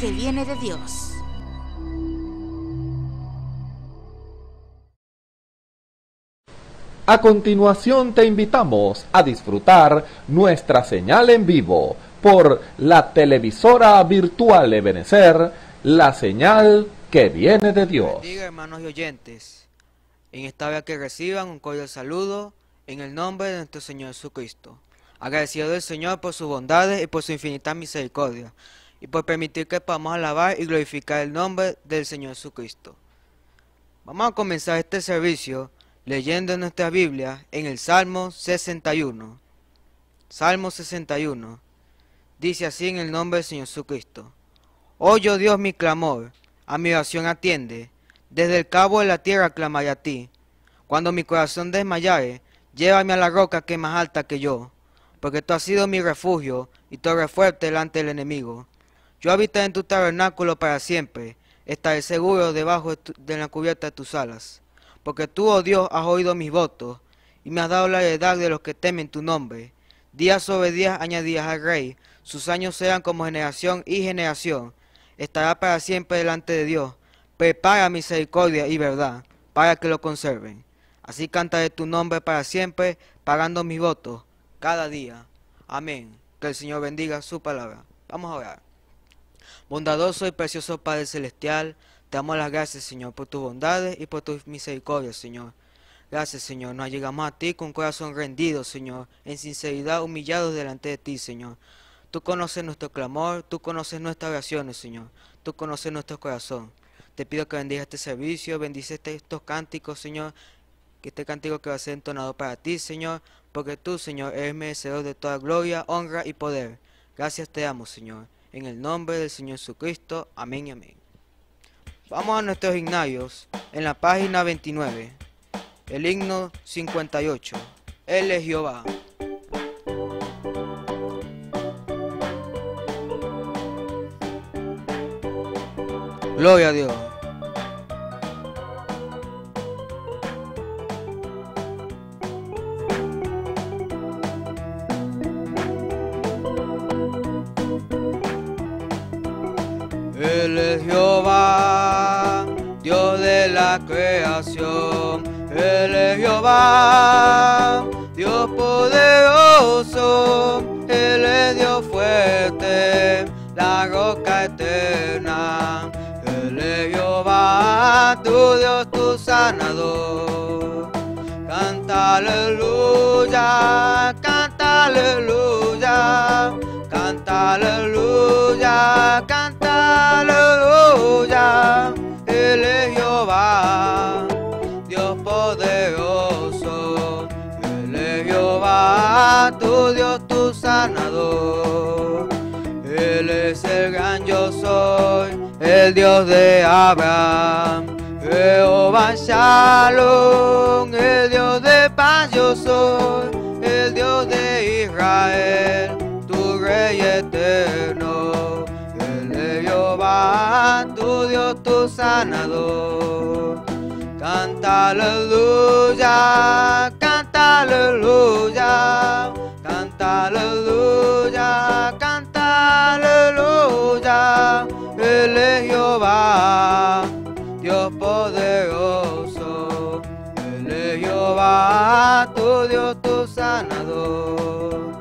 que viene de Dios. A continuación te invitamos a disfrutar nuestra señal en vivo por la televisora virtual Ebenecer, la señal que viene de Dios. Diga hermanos y oyentes, en esta vez que reciban un cordial saludo en el nombre de nuestro Señor Jesucristo. Agradecido el Señor por sus bondades y por su infinita misericordia y por pues permitir que podamos alabar y glorificar el nombre del Señor Jesucristo. Vamos a comenzar este servicio leyendo nuestra Biblia en el Salmo 61. Salmo 61. Dice así en el nombre del Señor Jesucristo. Oyo oh, Dios mi clamor, a mi oración atiende, desde el cabo de la tierra clamaré a ti. Cuando mi corazón desmayare, llévame a la roca que es más alta que yo, porque tú has sido mi refugio y torre fuerte delante del enemigo. Yo habitaré en tu tabernáculo para siempre, estaré seguro debajo de, la cubierta de tus alas. Porque tú, oh Dios, has oído mis votos, y me has dado la edad de los que temen tu nombre. Días sobre días añadías al rey, sus años sean como generación y generación. Estará para siempre delante de Dios. Prepara misericordia y verdad, para que lo conserven. Así cantaré tu nombre para siempre, pagando mis votos, cada día. Amén. Que el Señor bendiga su palabra. Vamos a orar. Bondadoso y precioso Padre Celestial, te damos las gracias, Señor, por tus bondades y por tus misericordia, Señor. Gracias, Señor. Nos llegamos a ti con corazón rendido, Señor, en sinceridad humillados delante de ti, Señor. Tú conoces nuestro clamor, tú conoces nuestras oraciones, Señor. Tú conoces nuestro corazón. Te pido que bendiga este servicio, bendice este, estos cánticos, Señor. Que este cántico que va a ser entonado para ti, Señor, porque tú, Señor, eres merecedor de toda gloria, honra y poder. Gracias te amo, Señor. En el nombre del Señor Jesucristo. Amén y amén. Vamos a nuestros himnarios en la página 29. El himno 58. Él es Jehová. Gloria a Dios. tu Dios, tu sanador. Canta aleluya, canta aleluya, canta aleluya, canta aleluya. Él es Jehová, Dios poderoso. Él es Jehová, tu Dios, tu sanador. Él es el gran yo soy, el Dios de Abraham Jehová Shalom, el Dios de paz yo soy, el Dios de Israel, tu Rey eterno. El de Jehová, tu Dios, tu sanador. Canta aleluya, canta aleluya, canta aleluya, canta aleluya. el Jehová. Dios poderoso. Él es Jehová, tu Dios, tu sanador.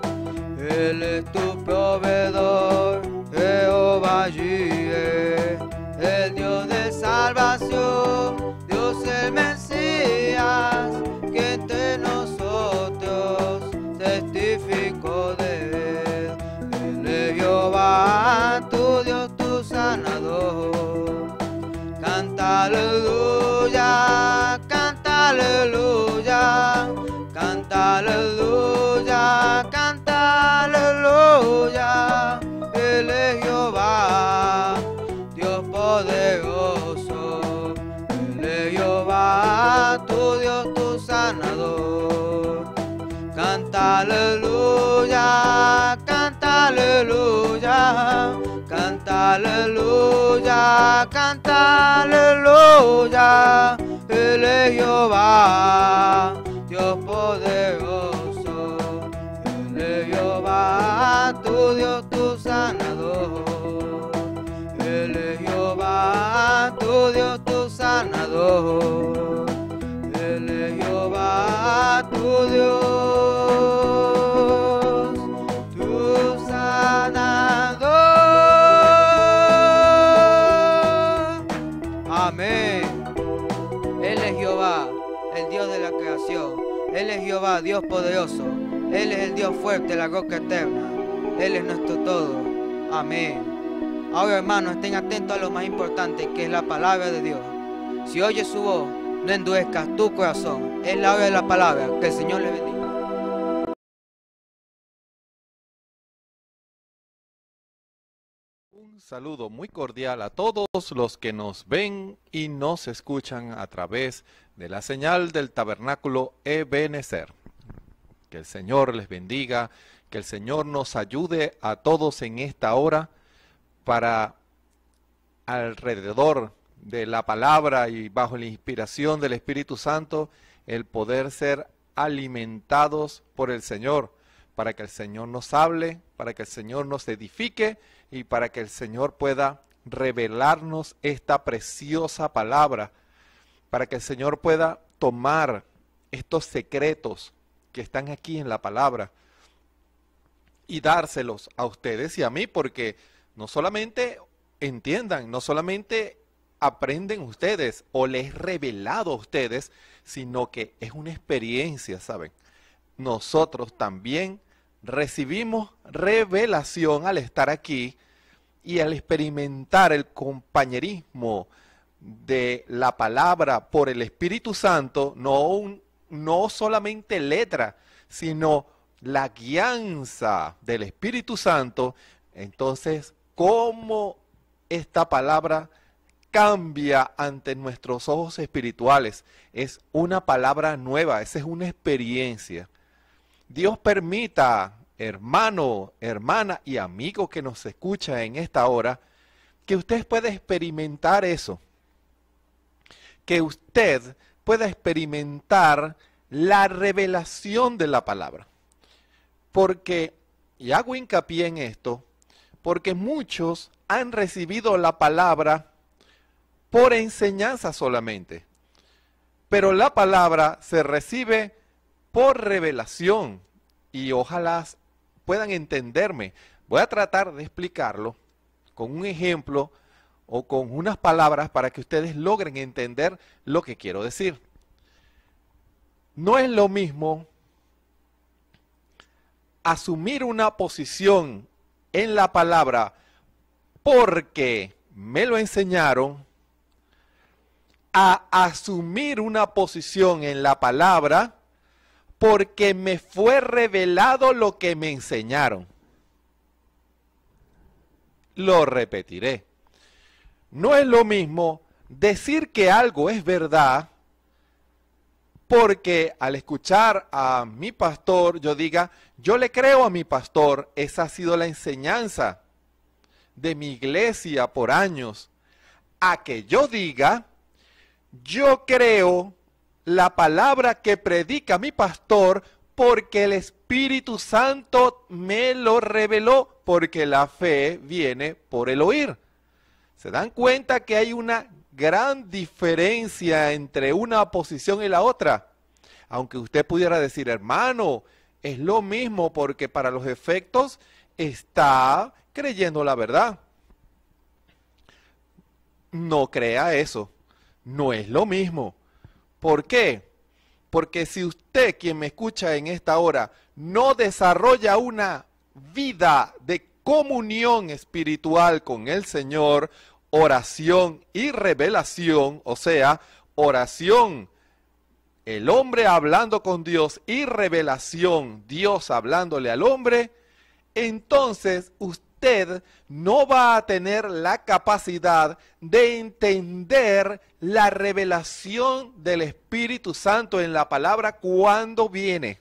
Él es tu proveedor, Jehová Jireh, el Dios de salvación, Dios el Mesías, que entre nosotros testificó de él. Él es Jehová, tu Dios, tu sanador aleluya, canta aleluya, canta aleluya, canta aleluya. Él es Jehová, Dios poderoso, Él es Jehová, tu Dios, tu sanador. Canta aleluya, canta aleluya aleluya, canta aleluya, Él Jehová, Dios poderoso, el Jehová, tu Dios, tu sanador, Él Jehová, tu Dios, tu sanador, el Jehová, tu Dios. Él es Jehová, Dios poderoso. Él es el Dios fuerte, la roca eterna. Él es nuestro todo. Amén. Ahora hermanos, estén atentos a lo más importante, que es la palabra de Dios. Si oyes su voz, no endurezcas tu corazón. Es la hora de la palabra. Que el Señor le bendiga. Un saludo muy cordial a todos los que nos ven y nos escuchan a través de de la señal del tabernáculo Ebenezer. Que el Señor les bendiga, que el Señor nos ayude a todos en esta hora para alrededor de la palabra y bajo la inspiración del Espíritu Santo, el poder ser alimentados por el Señor, para que el Señor nos hable, para que el Señor nos edifique y para que el Señor pueda revelarnos esta preciosa palabra para que el Señor pueda tomar estos secretos que están aquí en la palabra y dárselos a ustedes y a mí, porque no solamente entiendan, no solamente aprenden ustedes o les he revelado a ustedes, sino que es una experiencia, ¿saben? Nosotros también recibimos revelación al estar aquí y al experimentar el compañerismo, de la palabra por el Espíritu Santo, no, no solamente letra, sino la guianza del Espíritu Santo, entonces, ¿cómo esta palabra cambia ante nuestros ojos espirituales? Es una palabra nueva, esa es una experiencia. Dios permita, hermano, hermana y amigo que nos escucha en esta hora, que usted pueda experimentar eso que usted pueda experimentar la revelación de la palabra. Porque, y hago hincapié en esto, porque muchos han recibido la palabra por enseñanza solamente. Pero la palabra se recibe por revelación. Y ojalá puedan entenderme. Voy a tratar de explicarlo con un ejemplo o con unas palabras para que ustedes logren entender lo que quiero decir. No es lo mismo asumir una posición en la palabra porque me lo enseñaron a asumir una posición en la palabra porque me fue revelado lo que me enseñaron. Lo repetiré. No es lo mismo decir que algo es verdad porque al escuchar a mi pastor yo diga, yo le creo a mi pastor, esa ha sido la enseñanza de mi iglesia por años, a que yo diga, yo creo la palabra que predica mi pastor porque el Espíritu Santo me lo reveló, porque la fe viene por el oír. Se dan cuenta que hay una gran diferencia entre una posición y la otra. Aunque usted pudiera decir, hermano, es lo mismo porque para los efectos está creyendo la verdad. No crea eso. No es lo mismo. ¿Por qué? Porque si usted, quien me escucha en esta hora, no desarrolla una vida de comunión espiritual con el Señor, oración y revelación, o sea, oración, el hombre hablando con Dios y revelación, Dios hablándole al hombre, entonces usted no va a tener la capacidad de entender la revelación del Espíritu Santo en la palabra cuando viene.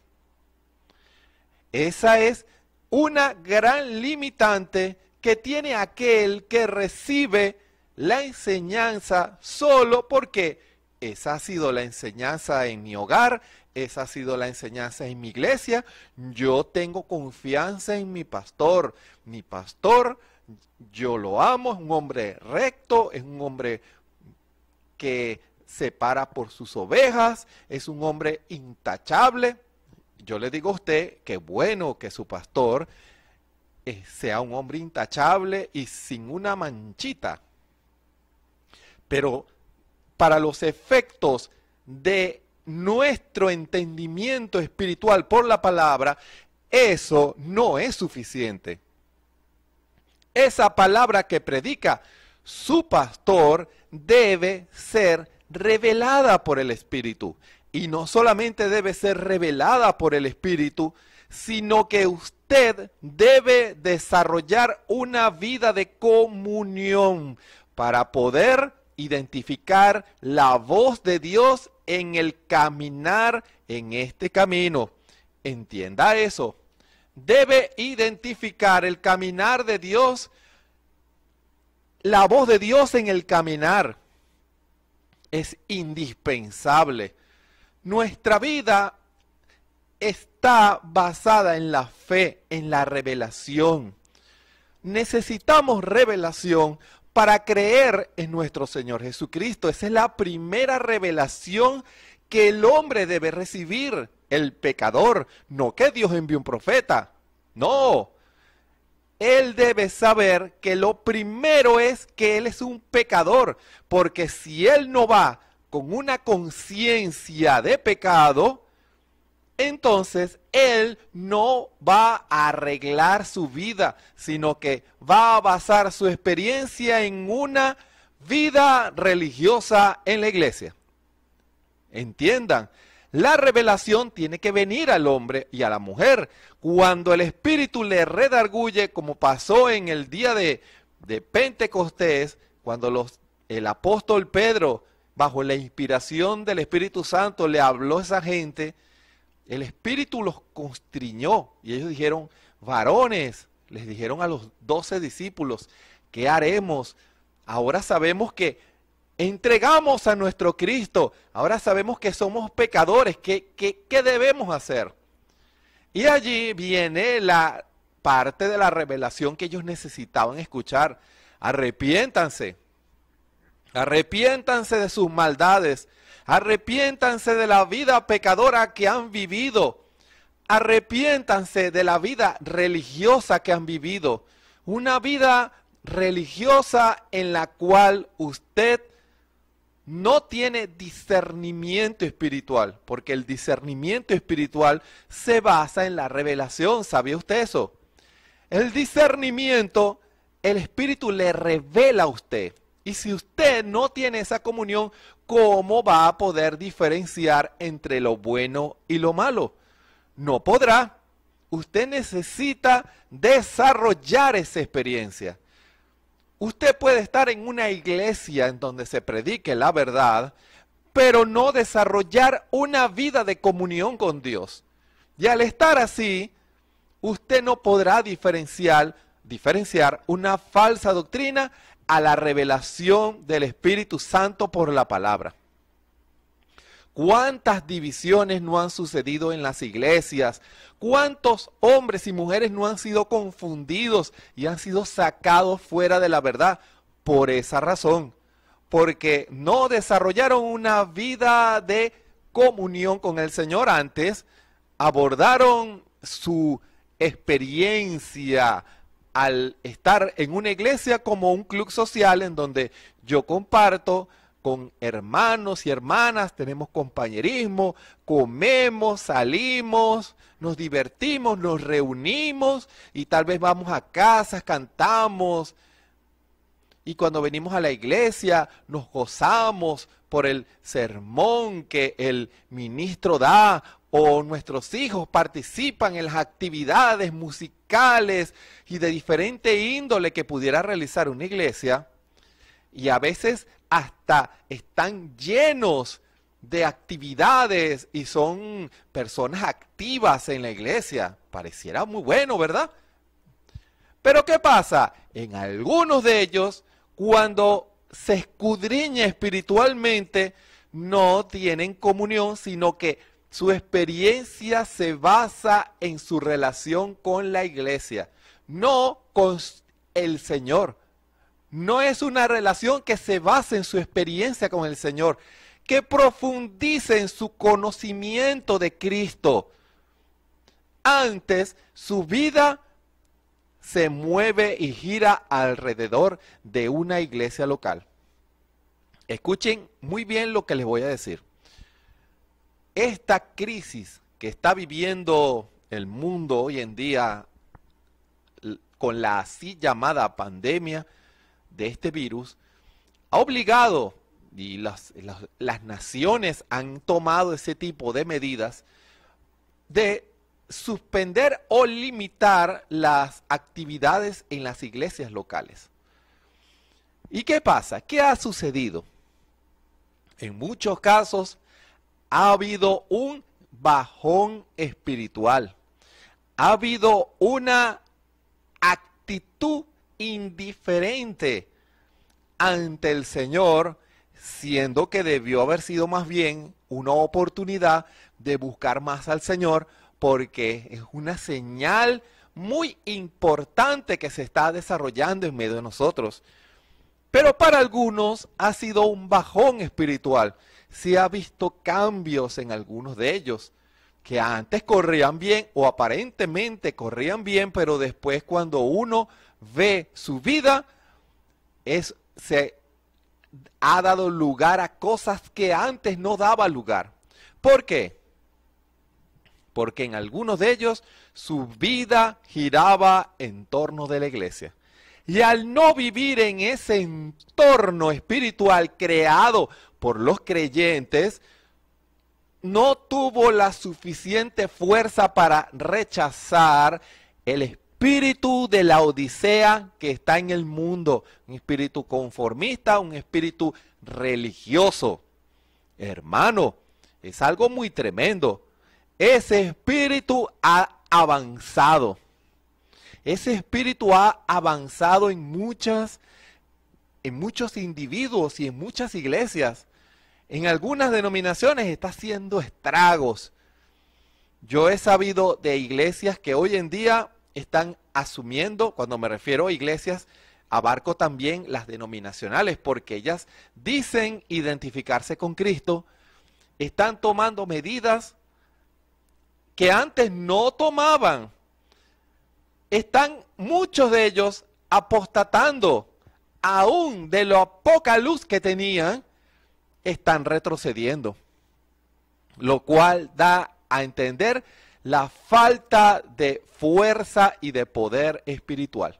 Esa es una gran limitante que tiene aquel que recibe la enseñanza solo porque esa ha sido la enseñanza en mi hogar, esa ha sido la enseñanza en mi iglesia, yo tengo confianza en mi pastor, mi pastor, yo lo amo, es un hombre recto, es un hombre que se para por sus ovejas, es un hombre intachable, yo le digo a usted que bueno que su pastor eh, sea un hombre intachable y sin una manchita. Pero para los efectos de nuestro entendimiento espiritual por la palabra, eso no es suficiente. Esa palabra que predica su pastor debe ser revelada por el Espíritu y no solamente debe ser revelada por el Espíritu, sino que usted debe desarrollar una vida de comunión para poder identificar la voz de Dios en el caminar en este camino. Entienda eso. Debe identificar el caminar de Dios, la voz de Dios en el caminar. Es indispensable nuestra vida está basada en la fe, en la revelación. Necesitamos revelación para creer en nuestro Señor Jesucristo. Esa es la primera revelación que el hombre debe recibir, el pecador. No que Dios envíe un profeta. No. Él debe saber que lo primero es que él es un pecador, porque si él no va con una conciencia de pecado, entonces él no va a arreglar su vida, sino que va a basar su experiencia en una vida religiosa en la iglesia. Entiendan, la revelación tiene que venir al hombre y a la mujer. Cuando el Espíritu le redarguye, como pasó en el día de, de Pentecostés, cuando los, el apóstol Pedro bajo la inspiración del Espíritu Santo, le habló a esa gente, el Espíritu los constriñó y ellos dijeron, varones, les dijeron a los doce discípulos, ¿qué haremos? Ahora sabemos que entregamos a nuestro Cristo, ahora sabemos que somos pecadores, ¿qué, qué debemos hacer? Y allí viene la parte de la revelación que ellos necesitaban escuchar. Arrepiéntanse, Arrepiéntanse de sus maldades. Arrepiéntanse de la vida pecadora que han vivido. Arrepiéntanse de la vida religiosa que han vivido. Una vida religiosa en la cual usted no tiene discernimiento espiritual, porque el discernimiento espiritual se basa en la revelación, ¿sabía usted eso? El discernimiento, el espíritu le revela a usted y si usted no tiene esa comunión, ¿cómo va a poder diferenciar entre lo bueno y lo malo? No podrá. Usted necesita desarrollar esa experiencia. Usted puede estar en una iglesia en donde se predique la verdad, pero no desarrollar una vida de comunión con Dios. Y al estar así, usted no podrá diferenciar, diferenciar una falsa doctrina a la revelación del Espíritu Santo por la palabra. ¿Cuántas divisiones no han sucedido en las iglesias? ¿Cuántos hombres y mujeres no han sido confundidos y han sido sacados fuera de la verdad? Por esa razón, porque no desarrollaron una vida de comunión con el Señor antes, abordaron su experiencia, al estar en una iglesia como un club social en donde yo comparto con hermanos y hermanas, tenemos compañerismo, comemos, salimos, nos divertimos, nos reunimos y tal vez vamos a casas, cantamos. Y cuando venimos a la iglesia nos gozamos por el sermón que el ministro da o nuestros hijos participan en las actividades musicales y de diferente índole que pudiera realizar una iglesia, y a veces hasta están llenos de actividades y son personas activas en la iglesia. Pareciera muy bueno, ¿verdad? Pero ¿qué pasa? En algunos de ellos, cuando se escudriña espiritualmente, no tienen comunión, sino que su experiencia se basa en su relación con la iglesia, no con el Señor. No es una relación que se base en su experiencia con el Señor, que profundice en su conocimiento de Cristo. Antes, su vida se mueve y gira alrededor de una iglesia local. Escuchen muy bien lo que les voy a decir esta crisis que está viviendo el mundo hoy en día con la así llamada pandemia de este virus, ha obligado y las, las, naciones han tomado ese tipo de medidas de suspender o limitar las actividades en las iglesias locales. ¿Y qué pasa? ¿Qué ha sucedido? En muchos casos, ha habido un bajón espiritual. Ha habido una actitud indiferente ante el Señor, siendo que debió haber sido más bien una oportunidad de buscar más al Señor, porque es una señal muy importante que se está desarrollando en medio de nosotros. Pero para algunos ha sido un bajón espiritual se ha visto cambios en algunos de ellos, que antes corrían bien o aparentemente corrían bien, pero después cuando uno ve su vida, es, se ha dado lugar a cosas que antes no daba lugar. ¿Por qué? Porque en algunos de ellos su vida giraba en torno de la iglesia. Y al no vivir en ese entorno espiritual creado por los creyentes, no tuvo la suficiente fuerza para rechazar el espíritu de la odisea que está en el mundo, un espíritu conformista, un espíritu religioso. Hermano, es algo muy tremendo. Ese espíritu ha avanzado. Ese espíritu ha avanzado en muchas en muchos individuos y en muchas iglesias en algunas denominaciones está haciendo estragos. Yo he sabido de iglesias que hoy en día están asumiendo, cuando me refiero a iglesias, abarco también las denominacionales, porque ellas dicen identificarse con Cristo, están tomando medidas que antes no tomaban. Están muchos de ellos apostatando aún de la poca luz que tenían están retrocediendo, lo cual da a entender la falta de fuerza y de poder espiritual.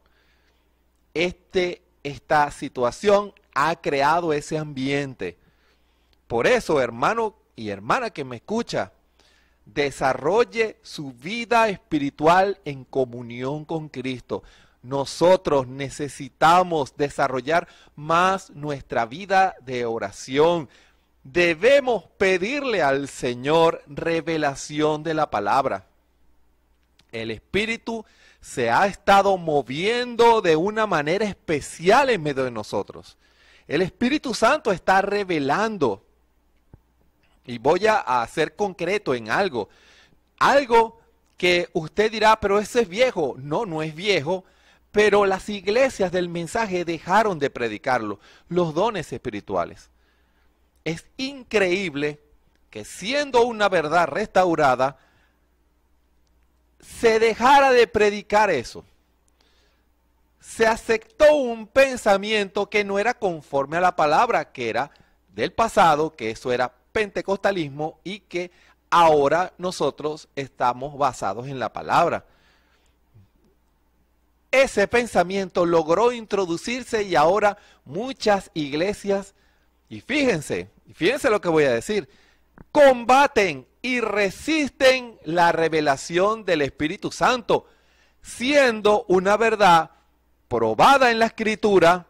Este, esta situación ha creado ese ambiente. Por eso, hermano y hermana que me escucha, desarrolle su vida espiritual en comunión con Cristo. Nosotros necesitamos desarrollar más nuestra vida de oración. Debemos pedirle al Señor revelación de la palabra. El Espíritu se ha estado moviendo de una manera especial en medio de nosotros. El Espíritu Santo está revelando. Y voy a ser concreto en algo. Algo que usted dirá, pero ese es viejo. No, no es viejo pero las iglesias del mensaje dejaron de predicarlo, los dones espirituales. Es increíble que siendo una verdad restaurada, se dejara de predicar eso. Se aceptó un pensamiento que no era conforme a la palabra, que era del pasado, que eso era pentecostalismo y que ahora nosotros estamos basados en la palabra. Ese pensamiento logró introducirse y ahora muchas iglesias, y fíjense, fíjense lo que voy a decir, combaten y resisten la revelación del Espíritu Santo, siendo una verdad probada en la escritura,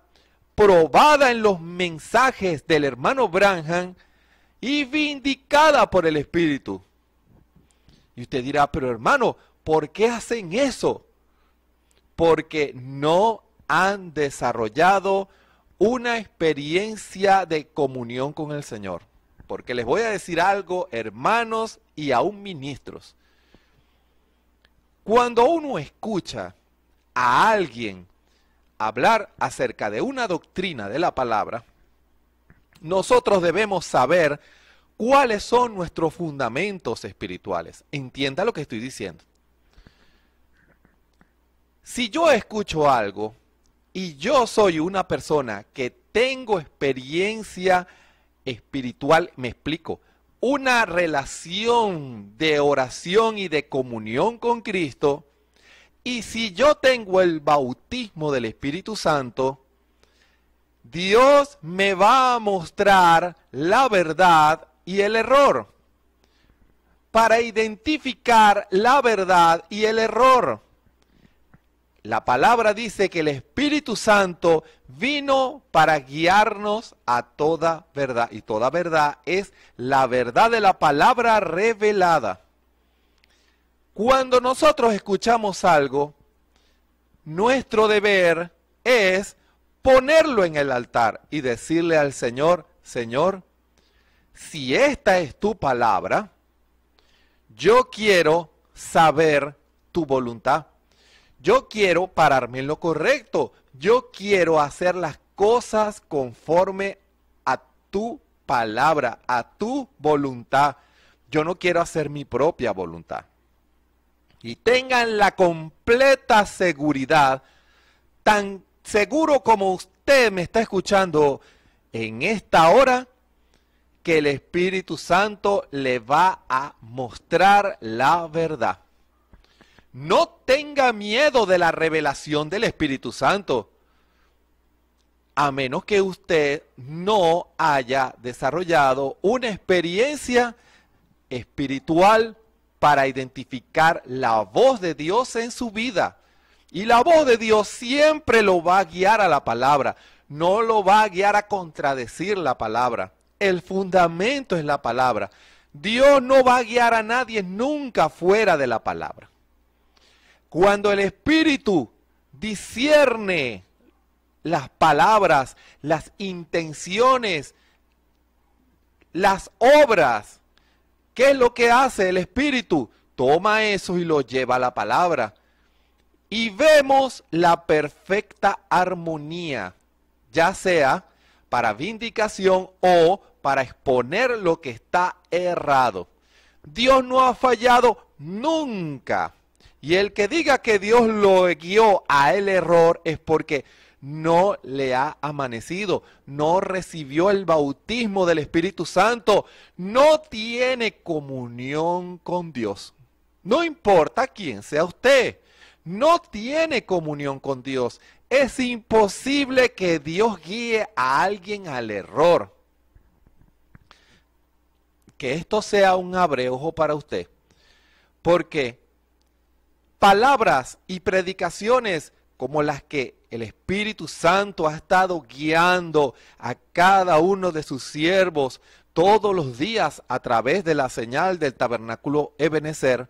probada en los mensajes del hermano Branham y vindicada por el Espíritu. Y usted dirá, pero hermano, ¿por qué hacen eso? porque no han desarrollado una experiencia de comunión con el Señor. Porque les voy a decir algo, hermanos y aún ministros. Cuando uno escucha a alguien hablar acerca de una doctrina de la palabra, nosotros debemos saber cuáles son nuestros fundamentos espirituales. Entienda lo que estoy diciendo. Si yo escucho algo y yo soy una persona que tengo experiencia espiritual, me explico, una relación de oración y de comunión con Cristo, y si yo tengo el bautismo del Espíritu Santo, Dios me va a mostrar la verdad y el error. Para identificar la verdad y el error. La palabra dice que el Espíritu Santo vino para guiarnos a toda verdad. Y toda verdad es la verdad de la palabra revelada. Cuando nosotros escuchamos algo, nuestro deber es ponerlo en el altar y decirle al Señor, Señor, si esta es tu palabra, yo quiero saber tu voluntad. Yo quiero pararme en lo correcto. Yo quiero hacer las cosas conforme a tu palabra, a tu voluntad. Yo no quiero hacer mi propia voluntad. Y tengan la completa seguridad, tan seguro como usted me está escuchando en esta hora, que el Espíritu Santo le va a mostrar la verdad. No tenga miedo de la revelación del Espíritu Santo, a menos que usted no haya desarrollado una experiencia espiritual para identificar la voz de Dios en su vida. Y la voz de Dios siempre lo va a guiar a la palabra, no lo va a guiar a contradecir la palabra. El fundamento es la palabra. Dios no va a guiar a nadie nunca fuera de la palabra. Cuando el Espíritu discierne las palabras, las intenciones, las obras, ¿qué es lo que hace el Espíritu? Toma eso y lo lleva a la palabra. Y vemos la perfecta armonía, ya sea para vindicación o para exponer lo que está errado. Dios no ha fallado nunca. Y el que diga que Dios lo guió a el error es porque no le ha amanecido, no recibió el bautismo del Espíritu Santo, no tiene comunión con Dios. No importa quién sea usted, no tiene comunión con Dios. Es imposible que Dios guíe a alguien al error. Que esto sea un abreojo para usted. Porque palabras y predicaciones como las que el Espíritu Santo ha estado guiando a cada uno de sus siervos todos los días a través de la señal del tabernáculo Ebenezer,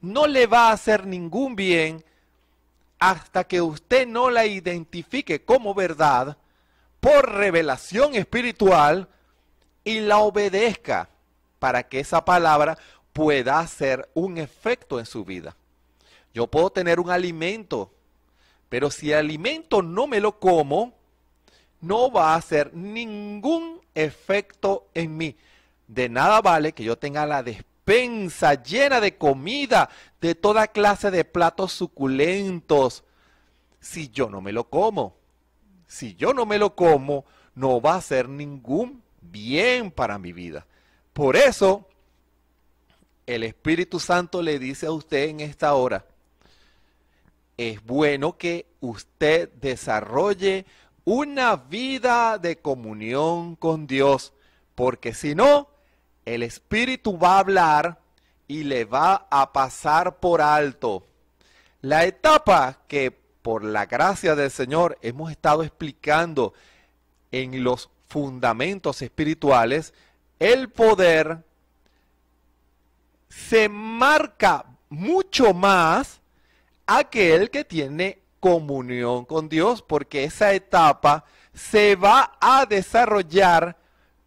no le va a hacer ningún bien hasta que usted no la identifique como verdad por revelación espiritual y la obedezca para que esa palabra pueda hacer un efecto en su vida. Yo puedo tener un alimento, pero si el alimento no me lo como, no va a hacer ningún efecto en mí. De nada vale que yo tenga la despensa llena de comida, de toda clase de platos suculentos, si yo no me lo como. Si yo no me lo como, no va a hacer ningún bien para mi vida. Por eso, el Espíritu Santo le dice a usted en esta hora, es bueno que usted desarrolle una vida de comunión con Dios, porque si no, el Espíritu va a hablar y le va a pasar por alto. La etapa que por la gracia del Señor hemos estado explicando en los fundamentos espirituales, el poder se marca mucho más aquel que tiene comunión con Dios, porque esa etapa se va a desarrollar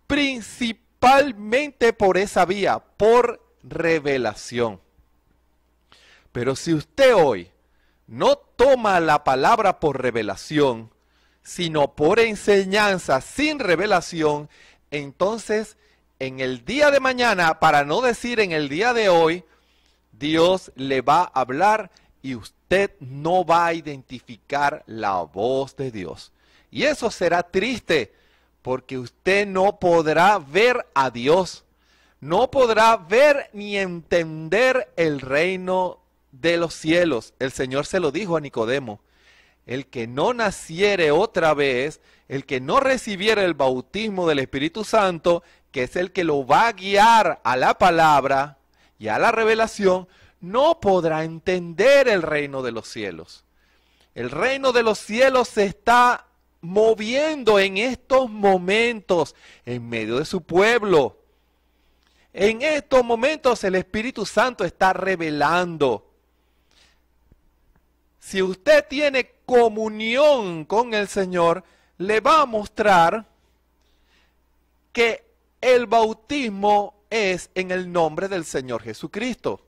principalmente por esa vía, por revelación. Pero si usted hoy no toma la palabra por revelación, sino por enseñanza sin revelación, entonces en el día de mañana, para no decir en el día de hoy, Dios le va a hablar y usted no va a identificar la voz de Dios. Y eso será triste porque usted no podrá ver a Dios, no podrá ver ni entender el reino de los cielos. El Señor se lo dijo a Nicodemo. El que no naciere otra vez, el que no recibiera el bautismo del Espíritu Santo, que es el que lo va a guiar a la palabra y a la revelación, no podrá entender el reino de los cielos. El reino de los cielos se está moviendo en estos momentos en medio de su pueblo. En estos momentos el Espíritu Santo está revelando. Si usted tiene comunión con el Señor, le va a mostrar que el bautismo es en el nombre del Señor Jesucristo.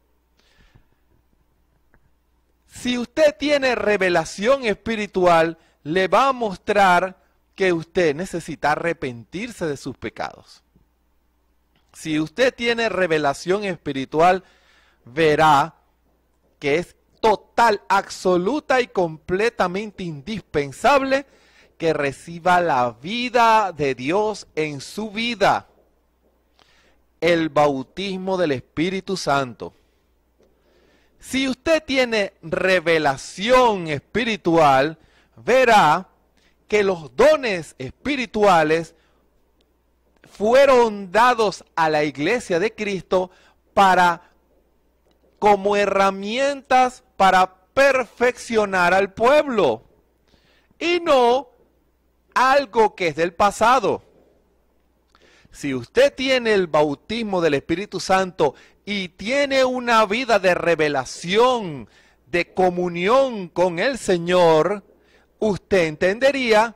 Si usted tiene revelación espiritual, le va a mostrar que usted necesita arrepentirse de sus pecados. Si usted tiene revelación espiritual, verá que es total, absoluta y completamente indispensable que reciba la vida de Dios en su vida. El bautismo del Espíritu Santo. Si usted tiene revelación espiritual, verá que los dones espirituales fueron dados a la iglesia de Cristo para como herramientas para perfeccionar al pueblo y no algo que es del pasado. Si usted tiene el bautismo del Espíritu Santo y tiene una vida de revelación, de comunión con el Señor, usted entendería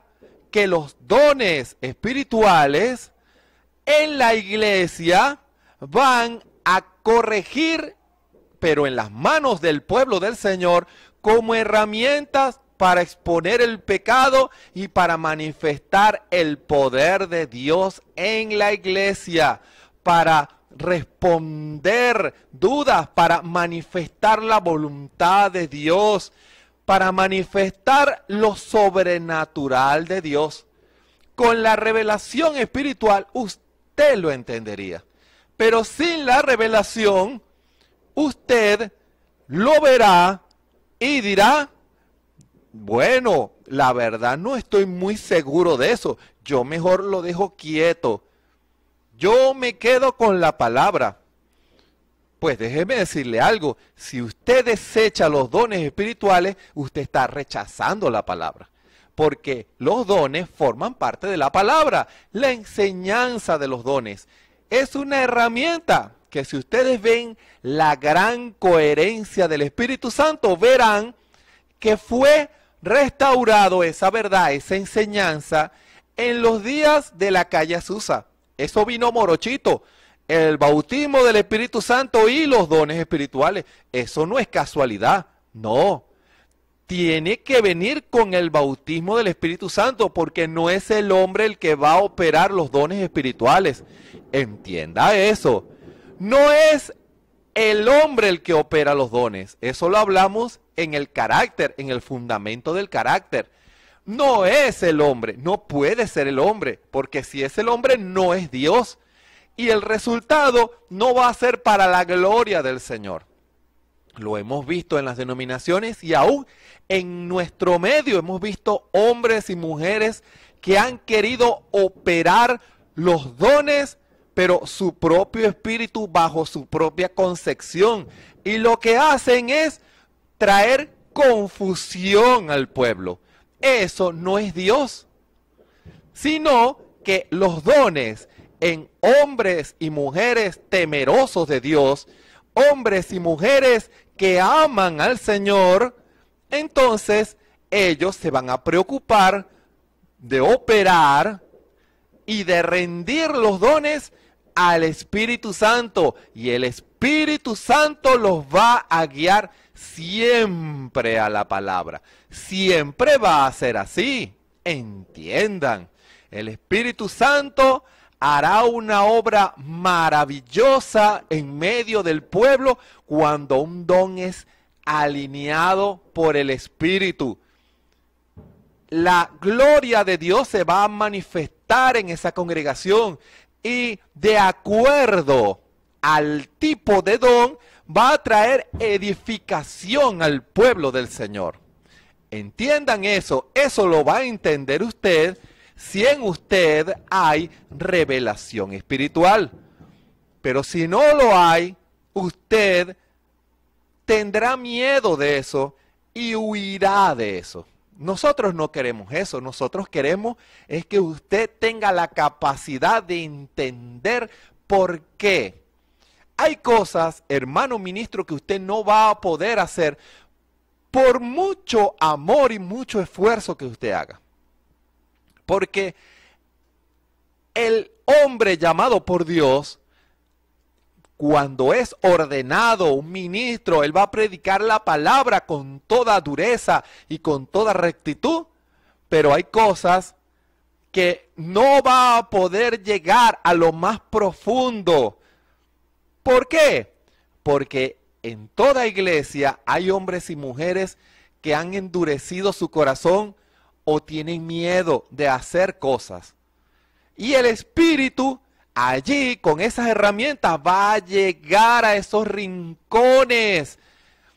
que los dones espirituales en la iglesia van a corregir, pero en las manos del pueblo del Señor, como herramientas para exponer el pecado y para manifestar el poder de Dios en la iglesia, para responder dudas, para manifestar la voluntad de Dios, para manifestar lo sobrenatural de Dios. Con la revelación espiritual usted lo entendería, pero sin la revelación usted lo verá y dirá, bueno, la verdad no estoy muy seguro de eso, yo mejor lo dejo quieto yo me quedo con la palabra. Pues déjeme decirle algo, si usted desecha los dones espirituales, usted está rechazando la palabra, porque los dones forman parte de la palabra, la enseñanza de los dones. Es una herramienta que si ustedes ven la gran coherencia del Espíritu Santo, verán que fue restaurado esa verdad, esa enseñanza, en los días de la calle Susa. Eso vino morochito. El bautismo del Espíritu Santo y los dones espirituales. Eso no es casualidad. No. Tiene que venir con el bautismo del Espíritu Santo porque no es el hombre el que va a operar los dones espirituales. Entienda eso. No es el hombre el que opera los dones. Eso lo hablamos en el carácter, en el fundamento del carácter no es el hombre, no puede ser el hombre, porque si es el hombre no es Dios. Y el resultado no va a ser para la gloria del Señor. Lo hemos visto en las denominaciones y aún en nuestro medio hemos visto hombres y mujeres que han querido operar los dones, pero su propio espíritu bajo su propia concepción. Y lo que hacen es traer confusión al pueblo eso no es Dios, sino que los dones en hombres y mujeres temerosos de Dios, hombres y mujeres que aman al Señor, entonces ellos se van a preocupar de operar y de rendir los dones al Espíritu Santo. Y el Espíritu Santo los va a guiar siempre a la palabra. Siempre va a ser así. Entiendan. El Espíritu Santo hará una obra maravillosa en medio del pueblo cuando un don es alineado por el Espíritu. La gloria de Dios se va a manifestar en esa congregación y de acuerdo al tipo de don va a traer edificación al pueblo del Señor. Entiendan eso, eso lo va a entender usted si en usted hay revelación espiritual. Pero si no lo hay, usted tendrá miedo de eso y huirá de eso. Nosotros no queremos eso, nosotros queremos es que usted tenga la capacidad de entender por qué hay cosas, hermano ministro, que usted no va a poder hacer por mucho amor y mucho esfuerzo que usted haga. Porque el hombre llamado por Dios, cuando es ordenado un ministro, él va a predicar la palabra con toda dureza y con toda rectitud, pero hay cosas que no va a poder llegar a lo más profundo ¿Por qué? Porque en toda iglesia hay hombres y mujeres que han endurecido su corazón o tienen miedo de hacer cosas. Y el Espíritu allí con esas herramientas va a llegar a esos rincones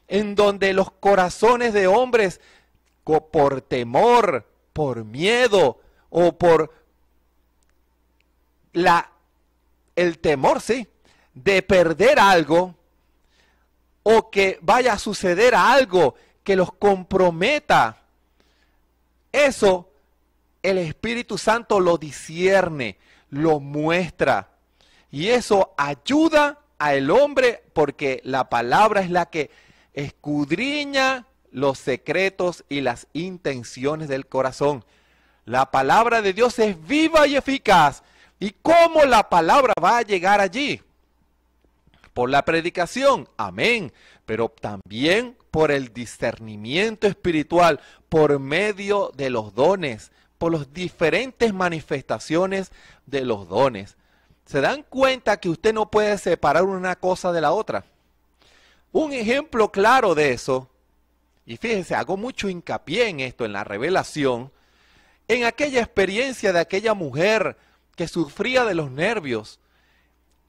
en donde los corazones de hombres por temor, por miedo o por la el temor, sí, de perder algo o que vaya a suceder algo que los comprometa. Eso el Espíritu Santo lo discierne, lo muestra. Y eso ayuda al hombre porque la palabra es la que escudriña los secretos y las intenciones del corazón. La palabra de Dios es viva y eficaz. ¿Y cómo la palabra va a llegar allí? por la predicación, amén, pero también por el discernimiento espiritual, por medio de los dones, por las diferentes manifestaciones de los dones. ¿Se dan cuenta que usted no puede separar una cosa de la otra? Un ejemplo claro de eso, y fíjense, hago mucho hincapié en esto, en la revelación, en aquella experiencia de aquella mujer que sufría de los nervios,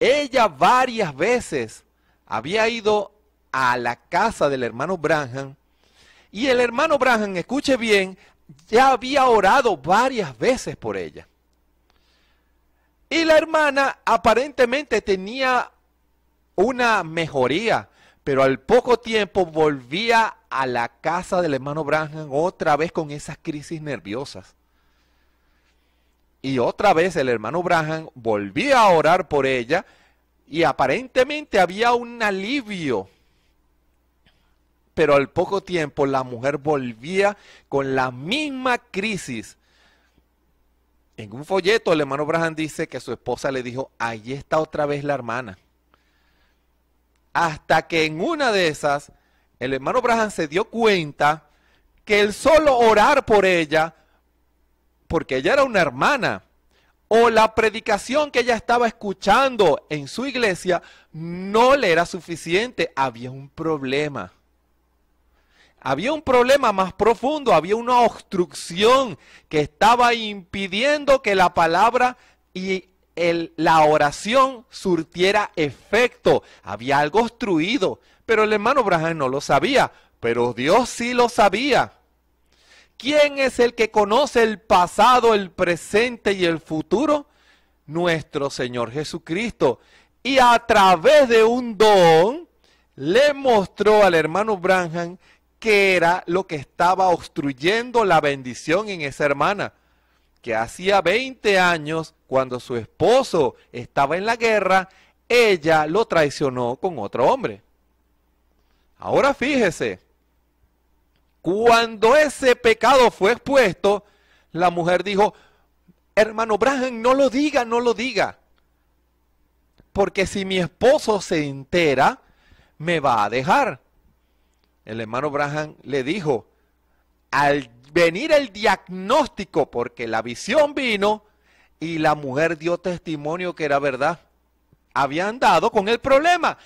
ella varias veces había ido a la casa del hermano Branham y el hermano Branham, escuche bien, ya había orado varias veces por ella. Y la hermana aparentemente tenía una mejoría, pero al poco tiempo volvía a la casa del hermano Branham otra vez con esas crisis nerviosas. Y otra vez el hermano braham volvía a orar por ella y aparentemente había un alivio. Pero al poco tiempo la mujer volvía con la misma crisis. En un folleto el hermano braham dice que su esposa le dijo, ahí está otra vez la hermana. Hasta que en una de esas el hermano braham se dio cuenta que el solo orar por ella porque ella era una hermana, o la predicación que ella estaba escuchando en su iglesia no le era suficiente, había un problema. Había un problema más profundo, había una obstrucción que estaba impidiendo que la palabra y la oración surtiera efecto. Había algo obstruido, pero el hermano Abraham no lo sabía, pero Dios sí lo sabía. ¿Quién es el que conoce el pasado, el presente y el futuro? Nuestro Señor Jesucristo. Y a través de un don le mostró al hermano Branham qué era lo que estaba obstruyendo la bendición en esa hermana, que hacía 20 años, cuando su esposo estaba en la guerra, ella lo traicionó con otro hombre. Ahora fíjese, cuando ese pecado fue expuesto, la mujer dijo, hermano Braham, no lo diga, no lo diga. Porque si mi esposo se entera, me va a dejar. El hermano Braham le dijo, al venir el diagnóstico, porque la visión vino y la mujer dio testimonio que era verdad, habían dado con el problema.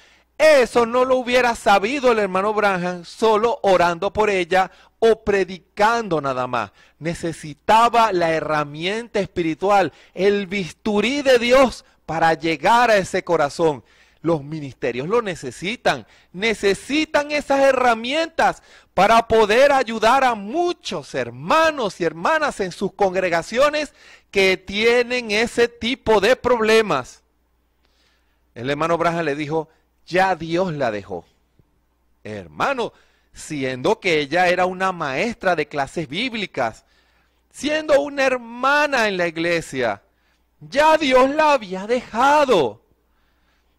Eso no lo hubiera sabido el hermano Branham solo orando por ella o predicando nada más. Necesitaba la herramienta espiritual, el bisturí de Dios para llegar a ese corazón. Los ministerios lo necesitan. Necesitan esas herramientas para poder ayudar a muchos hermanos y hermanas en sus congregaciones que tienen ese tipo de problemas. El hermano Branham le dijo, ya Dios la dejó. Hermano, siendo que ella era una maestra de clases bíblicas, siendo una hermana en la iglesia, ya Dios la había dejado.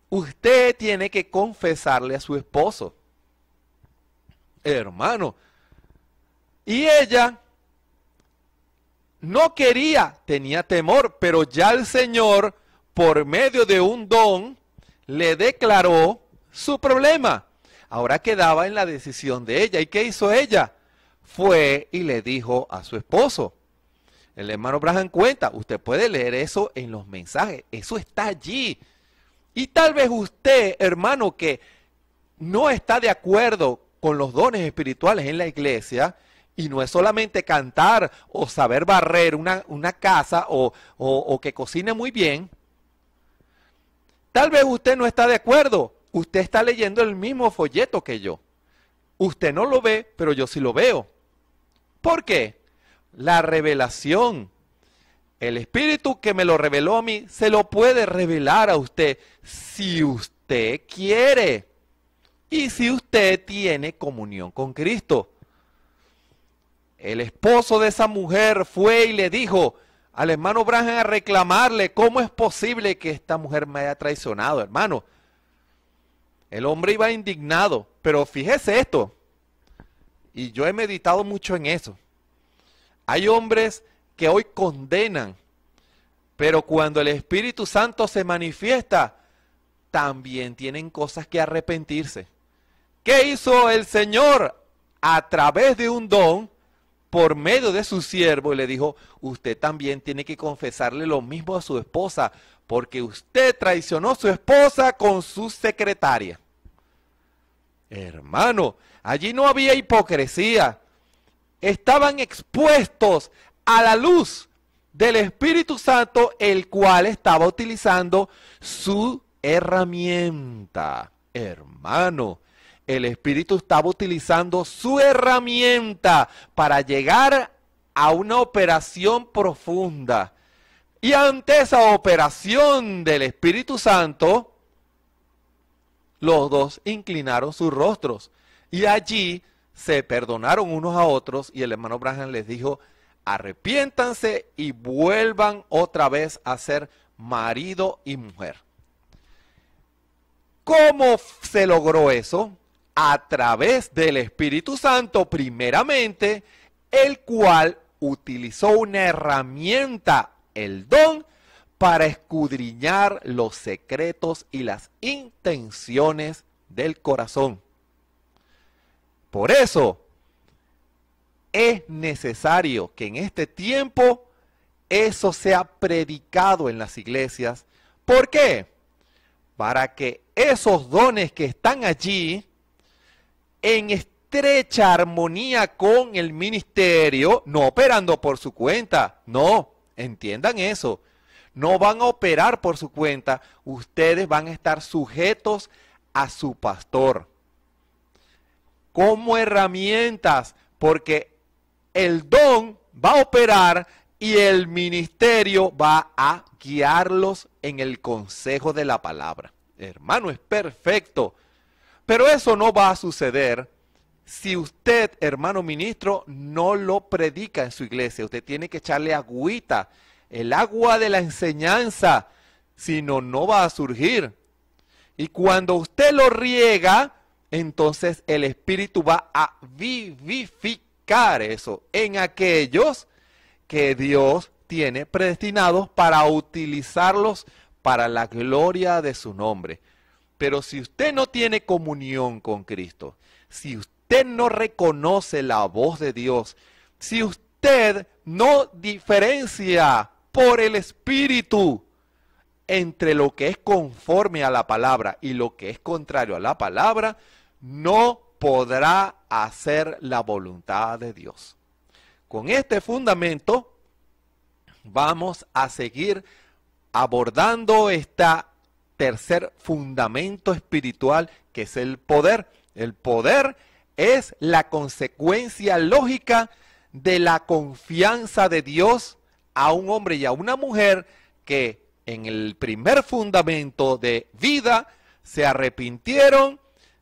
Usted tiene que confesarle a su esposo. Hermano, y ella no quería, tenía temor, pero ya el Señor, por medio de un don, le declaró su problema. Ahora quedaba en la decisión de ella. ¿Y qué hizo ella? Fue y le dijo a su esposo. El hermano Brahan cuenta, usted puede leer eso en los mensajes, eso está allí. Y tal vez usted, hermano, que no está de acuerdo con los dones espirituales en la iglesia, y no es solamente cantar o saber barrer una, una casa o, o, o que cocine muy bien, Tal vez usted no está de acuerdo, usted está leyendo el mismo folleto que yo. Usted no lo ve, pero yo sí lo veo. ¿Por qué? La revelación. El espíritu que me lo reveló a mí se lo puede revelar a usted si usted quiere y si usted tiene comunión con Cristo. El esposo de esa mujer fue y le dijo, al hermano Branham a reclamarle cómo es posible que esta mujer me haya traicionado, hermano. El hombre iba indignado, pero fíjese esto, y yo he meditado mucho en eso. Hay hombres que hoy condenan, pero cuando el Espíritu Santo se manifiesta, también tienen cosas que arrepentirse. ¿Qué hizo el Señor a través de un don por medio de su siervo y le dijo, usted también tiene que confesarle lo mismo a su esposa, porque usted traicionó a su esposa con su secretaria. Hermano, allí no había hipocresía. Estaban expuestos a la luz del Espíritu Santo, el cual estaba utilizando su herramienta. Hermano, el Espíritu estaba utilizando su herramienta para llegar a una operación profunda. Y ante esa operación del Espíritu Santo, los dos inclinaron sus rostros. Y allí se perdonaron unos a otros y el hermano Branham les dijo, arrepiéntanse y vuelvan otra vez a ser marido y mujer. ¿Cómo se logró eso? a través del Espíritu Santo primeramente, el cual utilizó una herramienta, el don, para escudriñar los secretos y las intenciones del corazón. Por eso es necesario que en este tiempo eso sea predicado en las iglesias. ¿Por qué? Para que esos dones que están allí en estrecha armonía con el ministerio, no operando por su cuenta, no, entiendan eso. No van a operar por su cuenta, ustedes van a estar sujetos a su pastor. Como herramientas, porque el don va a operar y el ministerio va a guiarlos en el consejo de la palabra. Hermano, es perfecto. Pero eso no va a suceder si usted, hermano ministro, no lo predica en su iglesia. Usted tiene que echarle agüita, el agua de la enseñanza, sino no, no va a surgir. Y cuando usted lo riega, entonces el Espíritu va a vivificar eso en aquellos que Dios tiene predestinados para utilizarlos para la gloria de su nombre. Pero si usted no tiene comunión con Cristo, si usted no reconoce la voz de Dios, si usted no diferencia por el Espíritu entre lo que es conforme a la palabra y lo que es contrario a la palabra, no podrá hacer la voluntad de Dios. Con este fundamento vamos a seguir abordando esta tercer fundamento espiritual que es el poder. El poder es la consecuencia lógica de la confianza de Dios a un hombre y a una mujer que en el primer fundamento de vida se arrepintieron,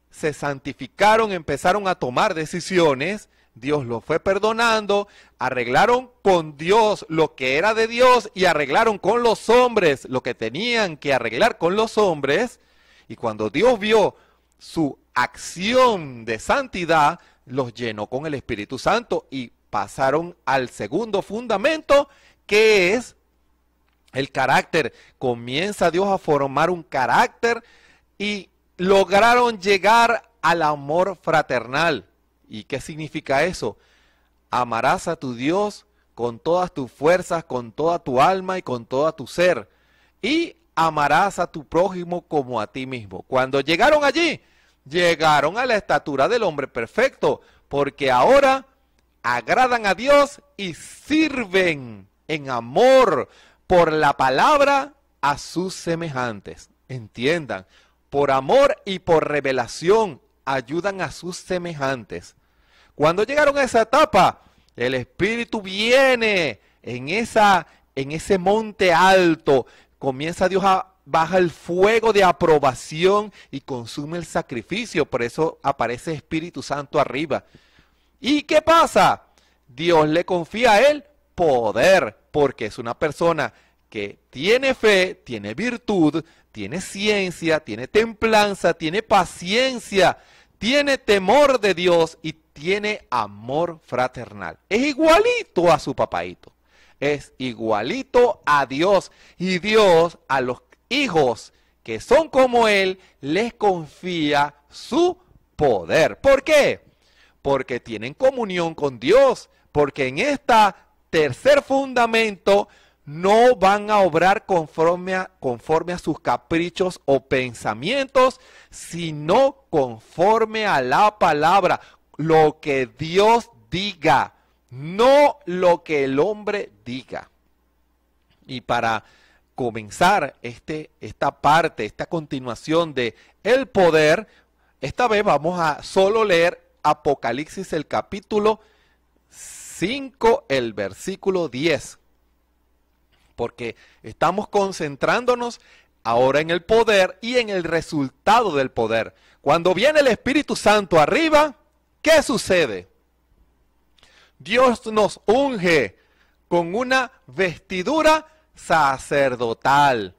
se santificaron, empezaron a tomar decisiones Dios lo fue perdonando, arreglaron con Dios lo que era de Dios y arreglaron con los hombres lo que tenían que arreglar con los hombres. Y cuando Dios vio su acción de santidad, los llenó con el Espíritu Santo y pasaron al segundo fundamento, que es el carácter. Comienza Dios a formar un carácter y lograron llegar al amor fraternal. ¿Y qué significa eso? Amarás a tu Dios con todas tus fuerzas, con toda tu alma y con todo tu ser. Y amarás a tu prójimo como a ti mismo. Cuando llegaron allí, llegaron a la estatura del hombre perfecto, porque ahora agradan a Dios y sirven en amor por la palabra a sus semejantes. Entiendan, por amor y por revelación ayudan a sus semejantes. Cuando llegaron a esa etapa, el Espíritu viene en, esa, en ese monte alto. Comienza Dios a baja el fuego de aprobación y consume el sacrificio. Por eso aparece Espíritu Santo arriba. ¿Y qué pasa? Dios le confía a él poder, porque es una persona que tiene fe, tiene virtud, tiene ciencia, tiene templanza, tiene paciencia, tiene temor de Dios y tiene amor fraternal. Es igualito a su papaito. Es igualito a Dios. Y Dios a los hijos que son como Él les confía su poder. ¿Por qué? Porque tienen comunión con Dios. Porque en este tercer fundamento no van a obrar conforme a, conforme a, sus caprichos o pensamientos, sino conforme a la palabra, lo que Dios diga, no lo que el hombre diga. Y para comenzar este, esta parte, esta continuación de el poder, esta vez vamos a solo leer Apocalipsis el capítulo 5, el versículo 10, porque estamos concentrándonos ahora en el poder y en el resultado del poder. Cuando viene el Espíritu Santo arriba, ¿Qué sucede? Dios nos unge con una vestidura sacerdotal.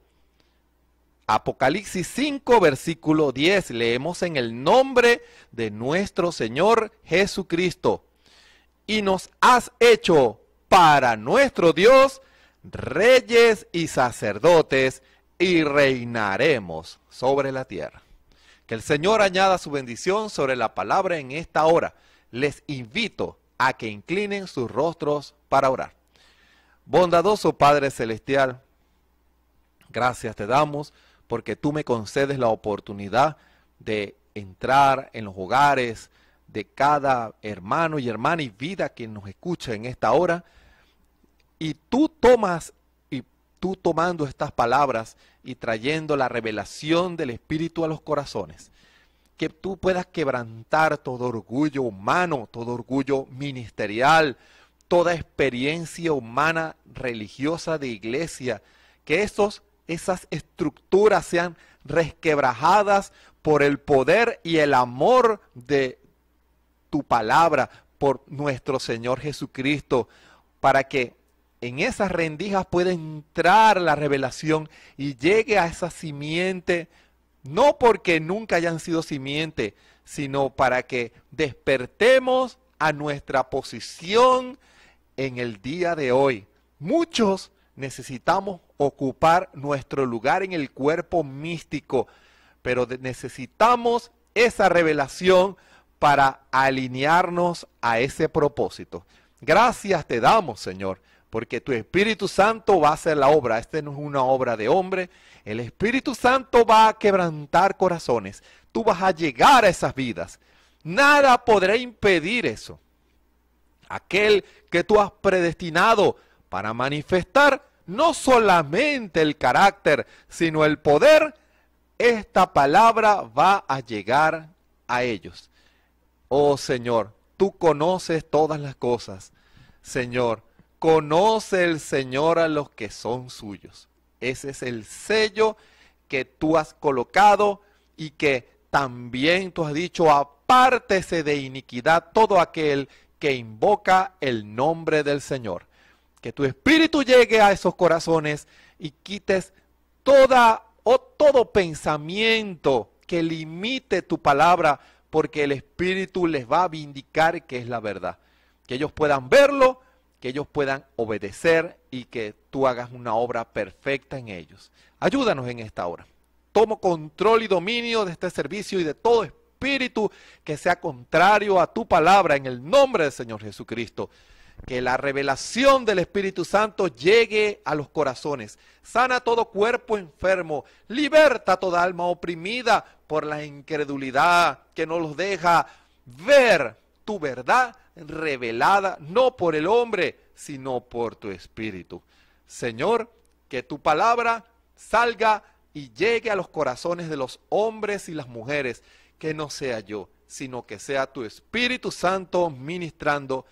Apocalipsis 5, versículo 10. Leemos en el nombre de nuestro Señor Jesucristo. Y nos has hecho para nuestro Dios reyes y sacerdotes y reinaremos sobre la tierra. Que el Señor añada su bendición sobre la palabra en esta hora. Les invito a que inclinen sus rostros para orar. Bondadoso Padre Celestial, gracias te damos porque tú me concedes la oportunidad de entrar en los hogares de cada hermano y hermana y vida que nos escucha en esta hora. Y tú tomas tú tomando estas palabras y trayendo la revelación del Espíritu a los corazones, que tú puedas quebrantar todo orgullo humano, todo orgullo ministerial, toda experiencia humana religiosa de iglesia, que esas estructuras sean resquebrajadas por el poder y el amor de tu palabra, por nuestro Señor Jesucristo, para que en esas rendijas puede entrar la revelación y llegue a esa simiente, no porque nunca hayan sido simiente, sino para que despertemos a nuestra posición en el día de hoy. Muchos necesitamos ocupar nuestro lugar en el cuerpo místico, pero necesitamos esa revelación para alinearnos a ese propósito. Gracias te damos, Señor porque tu Espíritu Santo va a hacer la obra. Esta no es una obra de hombre. El Espíritu Santo va a quebrantar corazones. Tú vas a llegar a esas vidas. Nada podrá impedir eso. Aquel que tú has predestinado para manifestar no solamente el carácter, sino el poder, esta palabra va a llegar a ellos. Oh Señor, tú conoces todas las cosas. Señor, Conoce el Señor a los que son suyos. Ese es el sello que tú has colocado y que también tú has dicho, apártese de iniquidad todo aquel que invoca el nombre del Señor. Que tu espíritu llegue a esos corazones y quites toda o todo pensamiento que limite tu palabra, porque el espíritu les va a vindicar que es la verdad. Que ellos puedan verlo que ellos puedan obedecer y que tú hagas una obra perfecta en ellos. Ayúdanos en esta hora. Tomo control y dominio de este servicio y de todo espíritu que sea contrario a tu palabra en el nombre del Señor Jesucristo. Que la revelación del Espíritu Santo llegue a los corazones. Sana todo cuerpo enfermo. Liberta toda alma oprimida por la incredulidad que no los deja ver tu verdad revelada no por el hombre, sino por tu Espíritu. Señor, que tu palabra salga y llegue a los corazones de los hombres y las mujeres, que no sea yo, sino que sea tu Espíritu Santo ministrando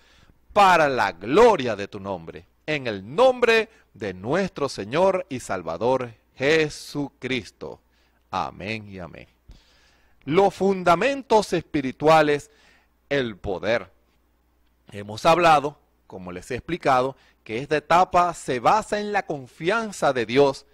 para la gloria de tu nombre. En el nombre de nuestro Señor y Salvador Jesucristo. Amén y amén. Los fundamentos espirituales, el poder Hemos hablado, como les he explicado, que esta etapa se basa en la confianza de Dios.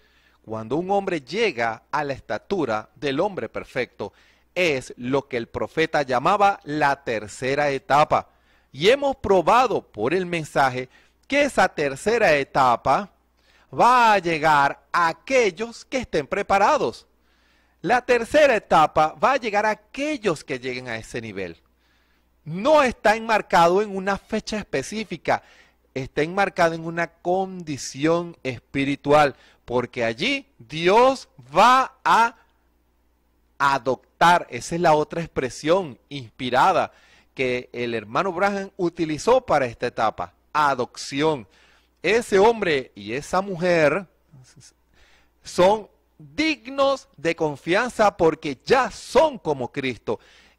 Cuando un hombre llega a la estatura del hombre perfecto, es lo que el profeta llamaba la tercera etapa. Y hemos probado por el mensaje que esa tercera etapa va a llegar a aquellos que estén preparados. La tercera etapa va a llegar a aquellos que lleguen a ese nivel no está enmarcado en una fecha específica, está enmarcado en una condición espiritual, porque allí Dios va a adoptar, esa es la otra expresión inspirada que el hermano Branham utilizó para esta etapa, adopción. Ese hombre y esa mujer son dignos de confianza porque ya son como Cristo.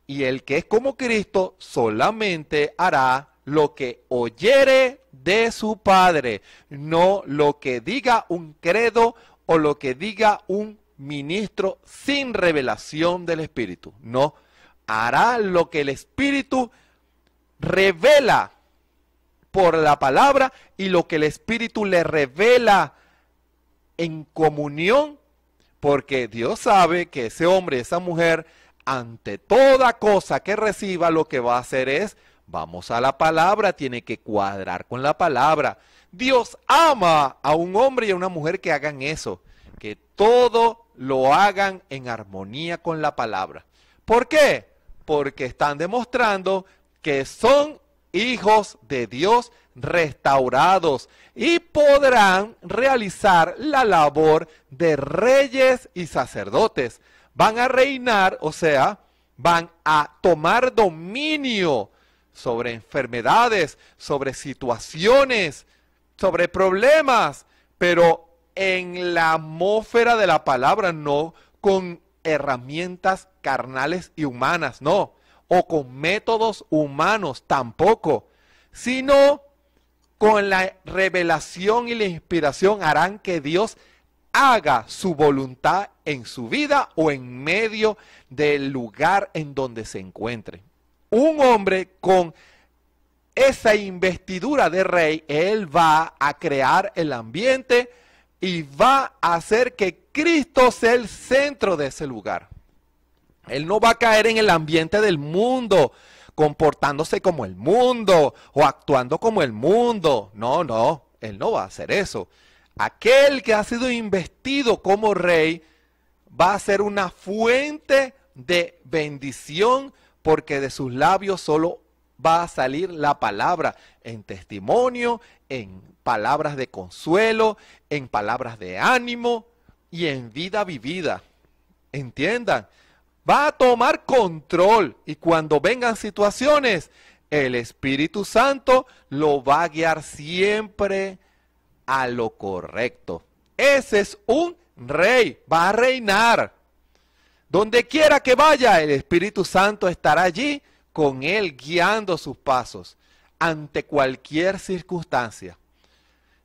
Y el que es como Cristo solamente hará lo que oyere de su Padre, no lo que diga un credo o lo que diga un ministro sin revelación del Espíritu. No, hará lo que el Espíritu revela por la palabra y lo que el Espíritu le revela en comunión, porque Dios sabe que ese hombre, esa mujer, ante toda cosa que reciba, lo que va a hacer es, vamos a la palabra, tiene que cuadrar con la palabra. Dios ama a un hombre y a una mujer que hagan eso, que todo lo hagan en armonía con la palabra. ¿Por qué? Porque están demostrando que son hijos de Dios restaurados y podrán realizar la labor de reyes y sacerdotes van a reinar, o sea, van a tomar dominio sobre enfermedades, sobre situaciones, sobre problemas, pero en la atmósfera de la palabra, no con herramientas carnales y humanas, no, o con métodos humanos tampoco, sino con la revelación y la inspiración harán que Dios haga su voluntad en su vida o en medio del lugar en donde se encuentre. Un hombre con esa investidura de rey, él va a crear el ambiente y va a hacer que Cristo sea el centro de ese lugar. Él no va a caer en el ambiente del mundo, comportándose como el mundo o actuando como el mundo. No, no, él no va a hacer eso aquel que ha sido investido como rey va a ser una fuente de bendición porque de sus labios solo va a salir la palabra en testimonio, en palabras de consuelo, en palabras de ánimo y en vida vivida. Entiendan, va a tomar control y cuando vengan situaciones, el Espíritu Santo lo va a guiar siempre a lo correcto. Ese es un rey, va a reinar. Donde quiera que vaya, el Espíritu Santo estará allí con él guiando sus pasos ante cualquier circunstancia.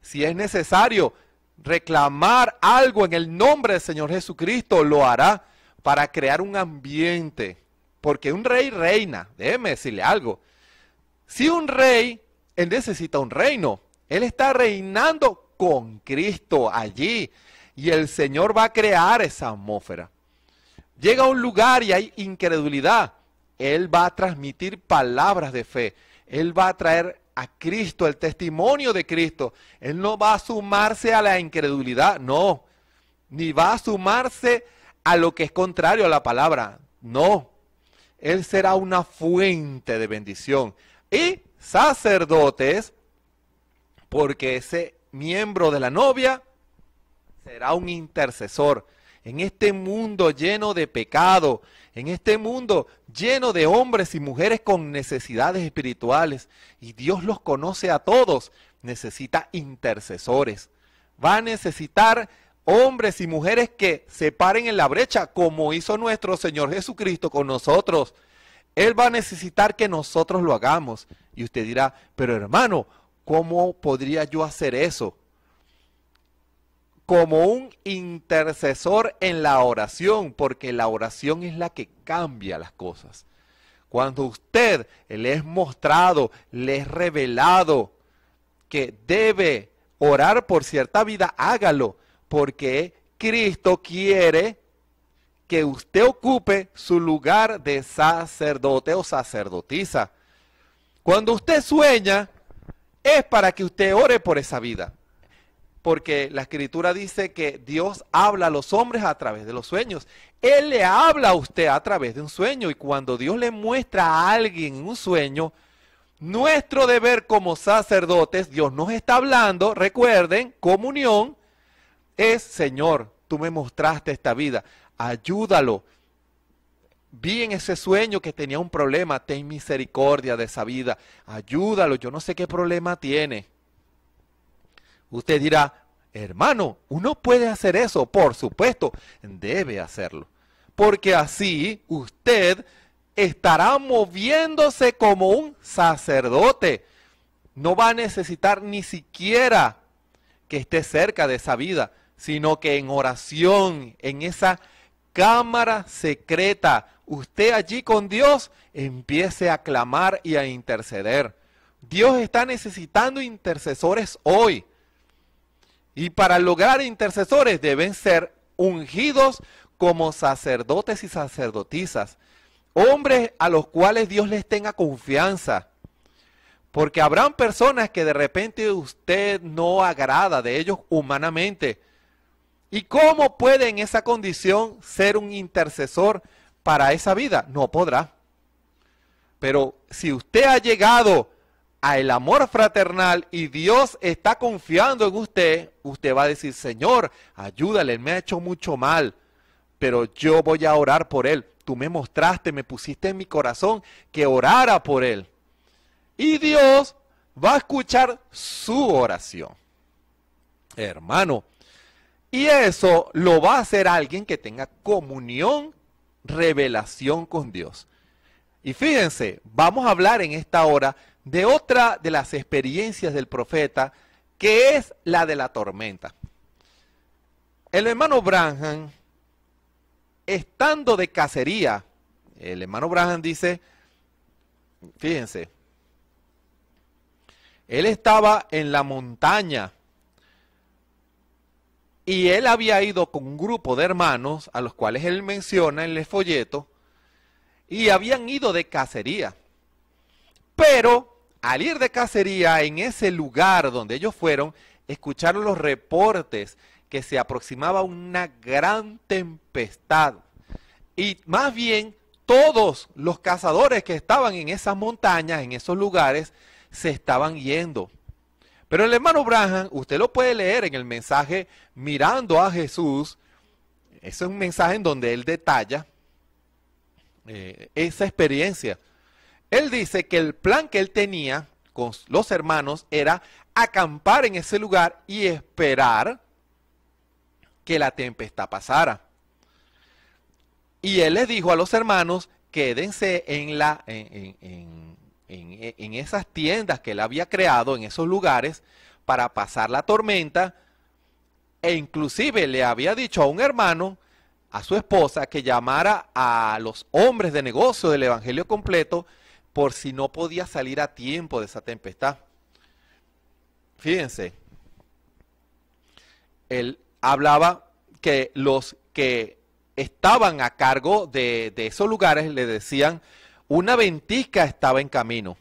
Si es necesario reclamar algo en el nombre del Señor Jesucristo, lo hará para crear un ambiente. Porque un rey reina, déjeme decirle algo. Si un rey, él necesita un reino. Él está reinando con Cristo allí y el Señor va a crear esa atmósfera. Llega a un lugar y hay incredulidad. Él va a transmitir palabras de fe. Él va a traer a Cristo, el testimonio de Cristo. Él no va a sumarse a la incredulidad, no. Ni va a sumarse a lo que es contrario a la palabra, no. Él será una fuente de bendición. Y sacerdotes porque ese miembro de la novia será un intercesor. En este mundo lleno de pecado, en este mundo lleno de hombres y mujeres con necesidades espirituales, y Dios los conoce a todos, necesita intercesores. Va a necesitar hombres y mujeres que se paren en la brecha, como hizo nuestro Señor Jesucristo con nosotros. Él va a necesitar que nosotros lo hagamos. Y usted dirá, pero hermano, ¿Cómo podría yo hacer eso? Como un intercesor en la oración, porque la oración es la que cambia las cosas. Cuando usted le es mostrado, le es revelado que debe orar por cierta vida, hágalo, porque Cristo quiere que usted ocupe su lugar de sacerdote o sacerdotisa. Cuando usted sueña, es para que usted ore por esa vida. Porque la escritura dice que Dios habla a los hombres a través de los sueños. Él le habla a usted a través de un sueño. Y cuando Dios le muestra a alguien un sueño, nuestro deber como sacerdotes, Dios nos está hablando, recuerden, comunión, es, Señor, tú me mostraste esta vida, ayúdalo vi en ese sueño que tenía un problema, ten misericordia de esa vida, ayúdalo, yo no sé qué problema tiene. Usted dirá, hermano, uno puede hacer eso, por supuesto, debe hacerlo, porque así usted estará moviéndose como un sacerdote. No va a necesitar ni siquiera que esté cerca de esa vida, sino que en oración, en esa cámara secreta, usted allí con Dios, empiece a clamar y a interceder. Dios está necesitando intercesores hoy. Y para lograr intercesores deben ser ungidos como sacerdotes y sacerdotisas, hombres a los cuales Dios les tenga confianza. Porque habrán personas que de repente usted no agrada de ellos humanamente. ¿Y cómo puede en esa condición ser un intercesor para esa vida? No podrá. Pero si usted ha llegado al amor fraternal y Dios está confiando en usted, usted va a decir, Señor, ayúdale, me ha hecho mucho mal, pero yo voy a orar por él. Tú me mostraste, me pusiste en mi corazón que orara por él. Y Dios va a escuchar su oración. Hermano, y eso lo va a hacer alguien que tenga comunión revelación con Dios. Y fíjense, vamos a hablar en esta hora de otra de las experiencias del profeta, que es la de la tormenta. El hermano Branham, estando de cacería, el hermano Branham dice, fíjense, él estaba en la montaña y él había ido con un grupo de hermanos, a los cuales él menciona en el folleto, y habían ido de cacería. Pero al ir de cacería en ese lugar donde ellos fueron, escucharon los reportes que se aproximaba una gran tempestad. Y más bien todos los cazadores que estaban en esas montañas, en esos lugares, se estaban yendo. Pero el hermano Branham, usted lo puede leer en el mensaje Mirando a Jesús. Ese Es un mensaje en donde él detalla eh, esa experiencia. Él dice que el plan que él tenía con los hermanos era acampar en ese lugar y esperar que la tempestad pasara. Y él les dijo a los hermanos, quédense en la, en e, en, esas tiendas que él había creado, en esos lugares, para pasar la tormenta. E inclusive le había dicho a un hermano, a su esposa, que llamara a los hombres de negocio del Evangelio completo por si no podía salir a tiempo de esa tempestad. Fíjense, él hablaba que los que estaban a cargo de, de esos lugares le decían, una ventisca estaba en camino.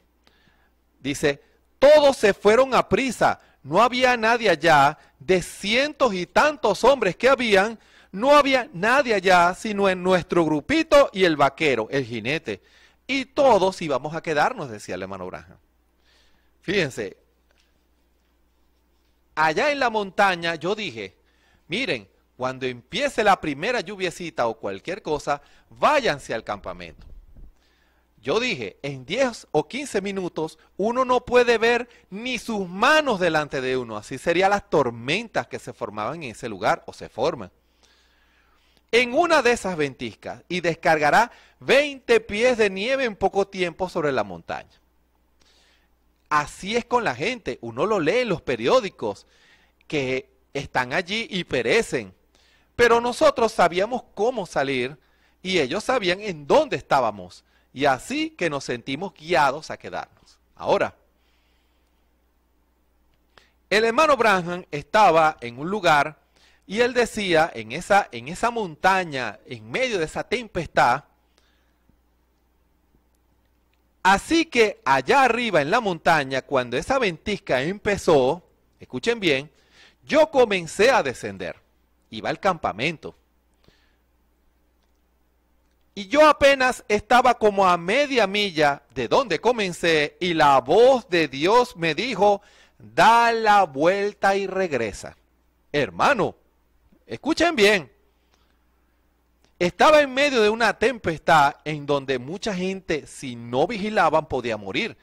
Dice, todos se fueron a prisa, no había nadie allá, de cientos y tantos hombres que habían, no había nadie allá, sino en nuestro grupito y el vaquero, el jinete. Y todos íbamos a quedarnos, decía el hermano Braja. Fíjense, allá en la montaña yo dije, miren, cuando empiece la primera lluviecita o cualquier cosa, váyanse al campamento. Yo dije, en 10 o 15 minutos uno no puede ver ni sus manos delante de uno. Así serían las tormentas que se formaban en ese lugar o se forman. En una de esas ventiscas y descargará 20 pies de nieve en poco tiempo sobre la montaña. Así es con la gente. Uno lo lee en los periódicos que están allí y perecen. Pero nosotros sabíamos cómo salir y ellos sabían en dónde estábamos y así que nos sentimos guiados a quedarnos. Ahora, el hermano Branham estaba en un lugar y él decía, en esa, en esa montaña, en medio de esa tempestad, así que allá arriba en la montaña, cuando esa ventisca empezó, escuchen bien, yo comencé a descender, iba al campamento. Y yo apenas estaba como a media milla de donde comencé y la voz de Dios me dijo, da la vuelta y regresa. Hermano, escuchen bien. Estaba en medio de una tempestad en donde mucha gente, si no vigilaban, podía morir.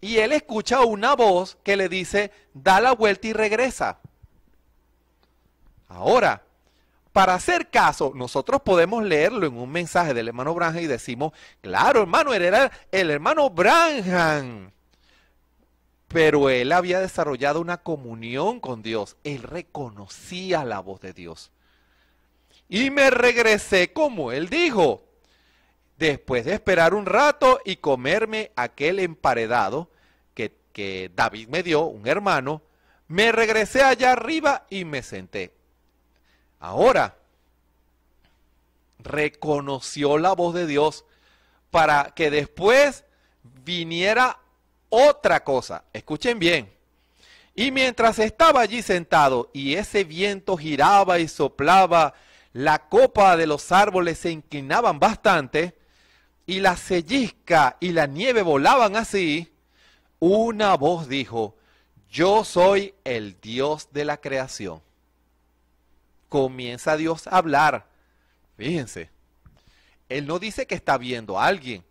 Y él escucha una voz que le dice, da la vuelta y regresa. Ahora, para hacer caso, nosotros podemos leerlo en un mensaje del hermano Branham y decimos, claro, hermano, él era el hermano Branham. Pero él había desarrollado una comunión con Dios. Él reconocía la voz de Dios. Y me regresé como él dijo. Después de esperar un rato y comerme aquel emparedado que, que David me dio, un hermano, me regresé allá arriba y me senté. Ahora, reconoció la voz de Dios para que después viniera otra cosa. Escuchen bien. Y mientras estaba allí sentado y ese viento giraba y soplaba, la copa de los árboles se inclinaban bastante y la sellizca y la nieve volaban así, una voz dijo, yo soy el Dios de la creación comienza Dios a hablar. Fíjense, Él no dice que está viendo a alguien.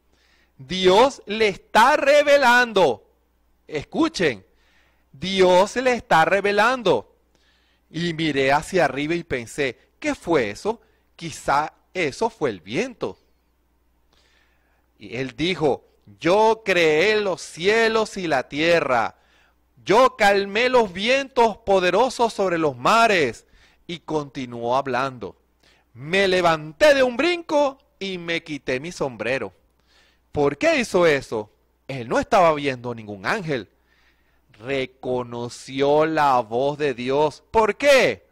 Dios le está revelando. Escuchen, Dios le está revelando. Y miré hacia arriba y pensé, ¿qué fue eso? Quizá eso fue el viento. Y él dijo, yo creé los cielos y la tierra. Yo calmé los vientos poderosos sobre los mares y continuó hablando. Me levanté de un brinco y me quité mi sombrero. ¿Por qué hizo eso? Él no estaba viendo ningún ángel. Reconoció la voz de Dios. ¿Por qué?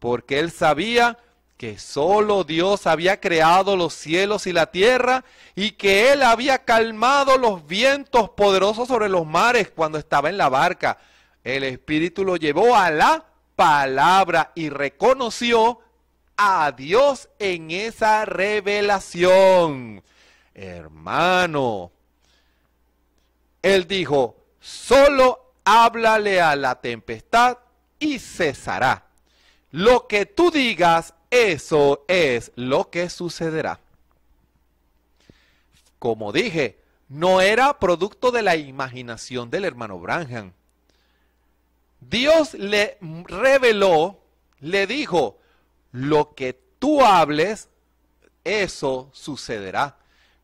Porque él sabía que solo Dios había creado los cielos y la tierra y que Él había calmado los vientos poderosos sobre los mares cuando estaba en la barca. El Espíritu lo llevó a la palabra y reconoció a Dios en esa revelación. Hermano, él dijo, solo háblale a la tempestad y cesará. Lo que tú digas, eso es lo que sucederá. Como dije, no era producto de la imaginación del hermano Branham Dios le reveló, le dijo, lo que tú hables, eso sucederá.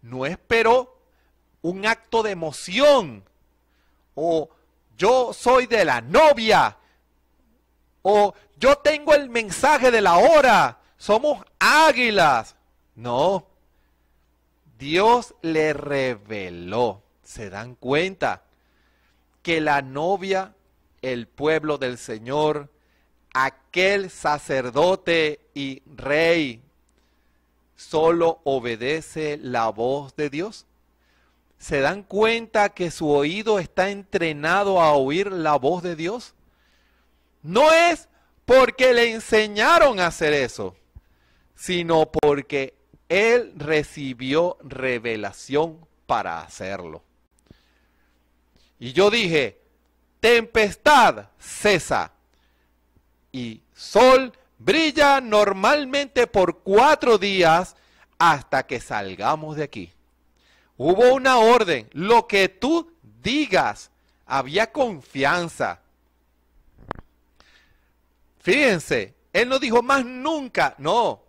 No esperó un acto de emoción o yo soy de la novia o yo tengo el mensaje de la hora, somos águilas. No, Dios le reveló, se dan cuenta, que la novia el pueblo del Señor, aquel sacerdote y rey, solo obedece la voz de Dios? ¿Se dan cuenta que su oído está entrenado a oír la voz de Dios? No es porque le enseñaron a hacer eso, sino porque él recibió revelación para hacerlo. Y yo dije, tempestad cesa y sol brilla normalmente por cuatro días hasta que salgamos de aquí. Hubo una orden, lo que tú digas, había confianza. Fíjense, él no dijo más nunca, no,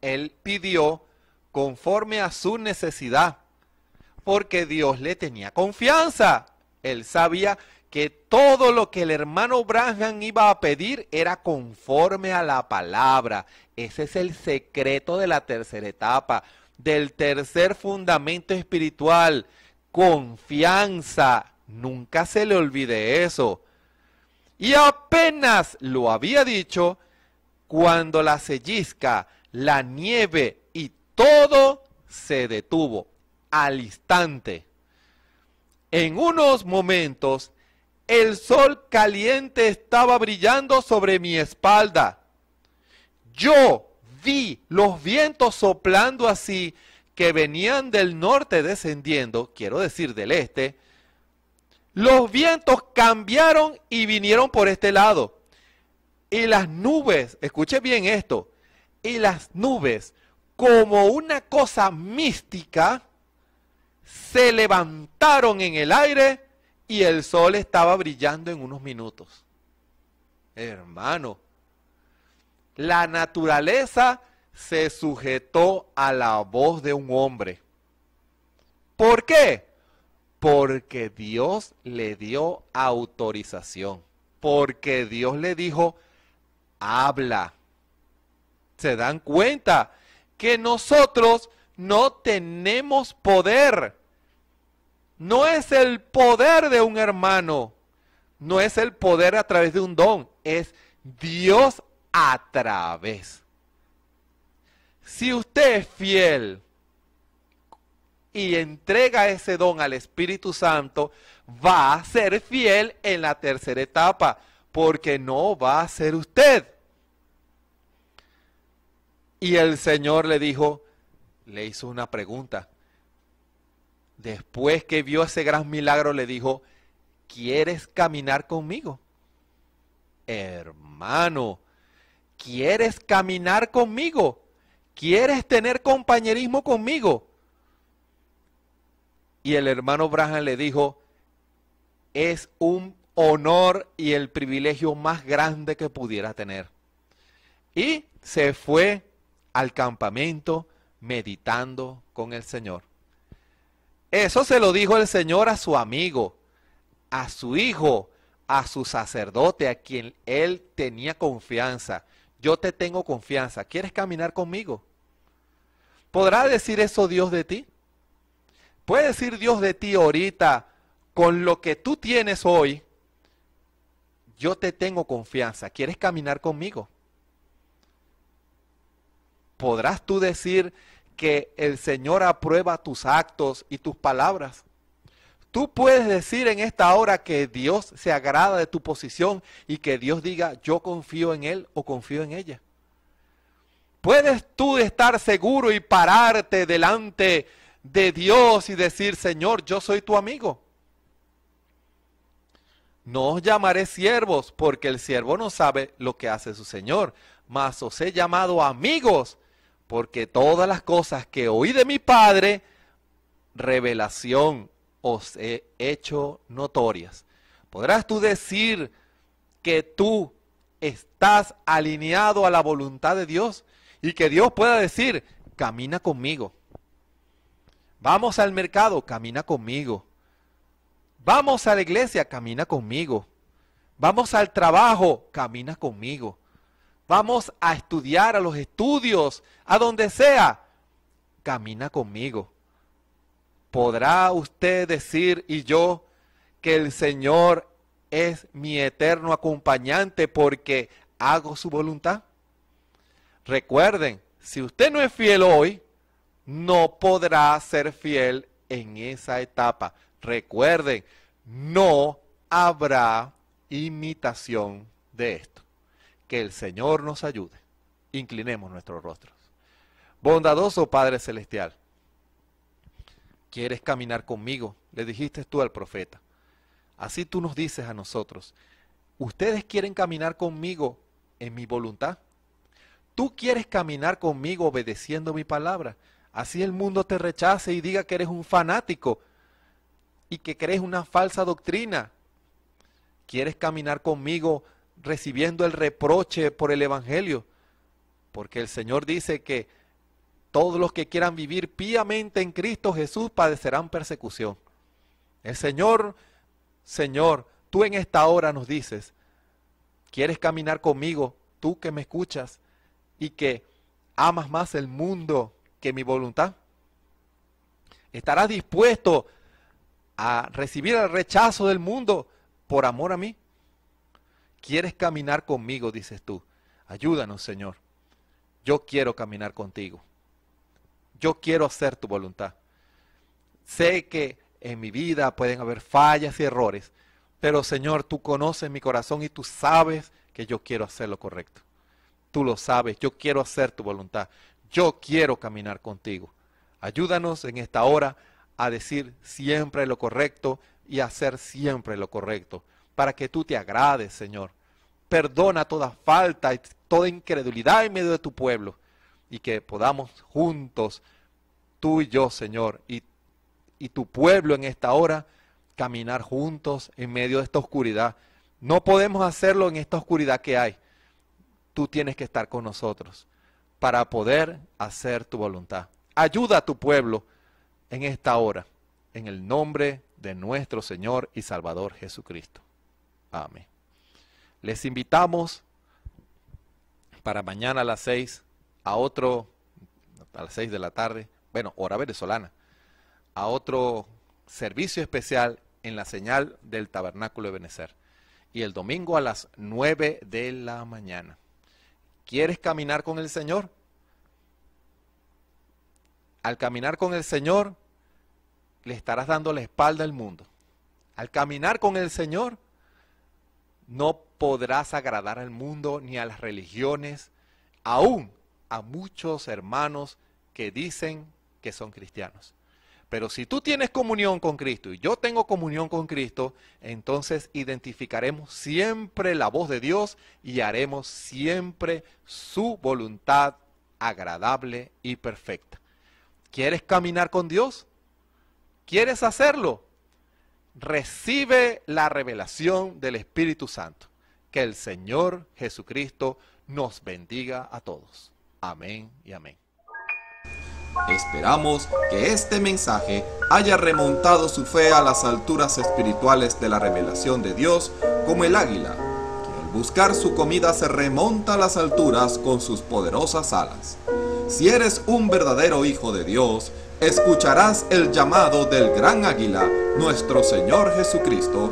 él pidió conforme a su necesidad, porque Dios le tenía confianza, él sabía que todo lo que el hermano Branham iba a pedir era conforme a la palabra. Ese es el secreto de la tercera etapa, del tercer fundamento espiritual, confianza. Nunca se le olvide eso. Y apenas lo había dicho, cuando la sellizca... la nieve y todo se detuvo al instante. En unos momentos el sol caliente estaba brillando sobre mi espalda. Yo vi los vientos soplando así que venían del norte descendiendo, quiero decir del este. Los vientos cambiaron y vinieron por este lado. Y las nubes, escuche bien esto, y las nubes como una cosa mística se levantaron en el aire y el sol estaba brillando en unos minutos. Hermano, la naturaleza se sujetó a la voz de un hombre. ¿Por qué? Porque Dios le dio autorización. Porque Dios le dijo, habla. ¿Se dan cuenta que nosotros no tenemos poder? No es el poder de un hermano, no es el poder a través de un don, es Dios a través. Si usted es fiel y entrega ese don al Espíritu Santo, va a ser fiel en la tercera etapa, porque no va a ser usted. Y el Señor le dijo, le hizo una pregunta, después que vio ese gran milagro, le dijo, ¿quieres caminar conmigo? Hermano, ¿quieres caminar conmigo? ¿Quieres tener compañerismo conmigo? Y el hermano Braham le dijo, es un honor y el privilegio más grande que pudiera tener. Y se fue al campamento meditando con el Señor. Eso se lo dijo el Señor a su amigo, a su hijo, a su sacerdote, a quien él tenía confianza. Yo te tengo confianza. ¿Quieres caminar conmigo? ¿Podrá decir eso Dios de ti? ¿Puede decir Dios de ti ahorita con lo que tú tienes hoy? Yo te tengo confianza. ¿Quieres caminar conmigo? ¿Podrás tú decir que el Señor aprueba tus actos y tus palabras. Tú puedes decir en esta hora que Dios se agrada de tu posición y que Dios diga, yo confío en Él o confío en ella. Puedes tú estar seguro y pararte delante de Dios y decir, Señor, yo soy tu amigo. No os llamaré siervos, porque el siervo no sabe lo que hace su Señor, mas os he llamado amigos, porque todas las cosas que oí de mi Padre, revelación os he hecho notorias. ¿Podrás tú decir que tú estás alineado a la voluntad de Dios y que Dios pueda decir, camina conmigo? Vamos al mercado, camina conmigo. Vamos a la iglesia, camina conmigo. Vamos al trabajo, camina conmigo. Vamos a estudiar a los estudios, a donde sea. Camina conmigo. ¿Podrá usted decir y yo que el Señor es mi eterno acompañante porque hago su voluntad? Recuerden, si usted no es fiel hoy, no podrá ser fiel en esa etapa. Recuerden, no habrá imitación de esto. Que el Señor nos ayude. Inclinemos nuestros rostros. Bondadoso Padre Celestial, ¿quieres caminar conmigo? Le dijiste tú al profeta. Así tú nos dices a nosotros, ¿ustedes quieren caminar conmigo en mi voluntad? ¿Tú quieres caminar conmigo obedeciendo mi palabra? Así el mundo te rechace y diga que eres un fanático y que crees una falsa doctrina. ¿Quieres caminar conmigo recibiendo el reproche por el Evangelio, porque el Señor dice que todos los que quieran vivir piamente en Cristo Jesús padecerán persecución. El Señor, Señor, tú en esta hora nos dices, ¿quieres caminar conmigo, tú que me escuchas y que amas más el mundo que mi voluntad? ¿Estarás dispuesto a recibir el rechazo del mundo por amor a mí? ¿Quieres caminar conmigo? Dices tú. Ayúdanos, Señor. Yo quiero caminar contigo. Yo quiero hacer tu voluntad. Sé que en mi vida pueden haber fallas y errores, pero Señor, tú conoces mi corazón y tú sabes que yo quiero hacer lo correcto. Tú lo sabes, yo quiero hacer tu voluntad. Yo quiero caminar contigo. Ayúdanos en esta hora a decir siempre lo correcto y a hacer siempre lo correcto para que tú te agrades, Señor. Perdona toda falta y toda incredulidad en medio de tu pueblo y que podamos juntos, tú y yo, Señor, y, y tu pueblo en esta hora, caminar juntos en medio de esta oscuridad. No podemos hacerlo en esta oscuridad que hay. Tú tienes que estar con nosotros para poder hacer tu voluntad. Ayuda a tu pueblo en esta hora, en el nombre de nuestro Señor y Salvador Jesucristo. Amén. Les invitamos para mañana a las 6, a otro, a las 6 de la tarde, bueno, hora venezolana, a otro servicio especial en la señal del Tabernáculo de Benecer. Y el domingo a las 9 de la mañana. ¿Quieres caminar con el Señor? Al caminar con el Señor, le estarás dando la espalda al mundo. Al caminar con el Señor, no podrás agradar al mundo ni a las religiones, aún a muchos hermanos que dicen que son cristianos. Pero si tú tienes comunión con Cristo y yo tengo comunión con Cristo, entonces identificaremos siempre la voz de Dios y haremos siempre su voluntad agradable y perfecta. ¿Quieres caminar con Dios? ¿Quieres hacerlo? recibe la revelación del Espíritu Santo. Que el Señor Jesucristo nos bendiga a todos. Amén y amén. Esperamos que este mensaje haya remontado su fe a las alturas espirituales de la revelación de Dios como el águila, que al buscar su comida se remonta a las alturas con sus poderosas alas. Si eres un verdadero hijo de Dios, escucharás el llamado del gran águila, nuestro Señor Jesucristo,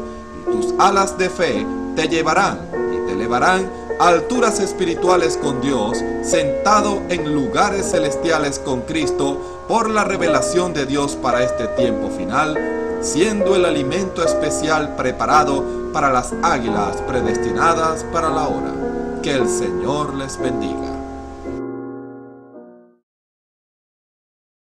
y tus alas de fe te llevarán y te elevarán a alturas espirituales con Dios, sentado en lugares celestiales con Cristo por la revelación de Dios para este tiempo final, siendo el alimento especial preparado para las águilas predestinadas para la hora. Que el Señor les bendiga.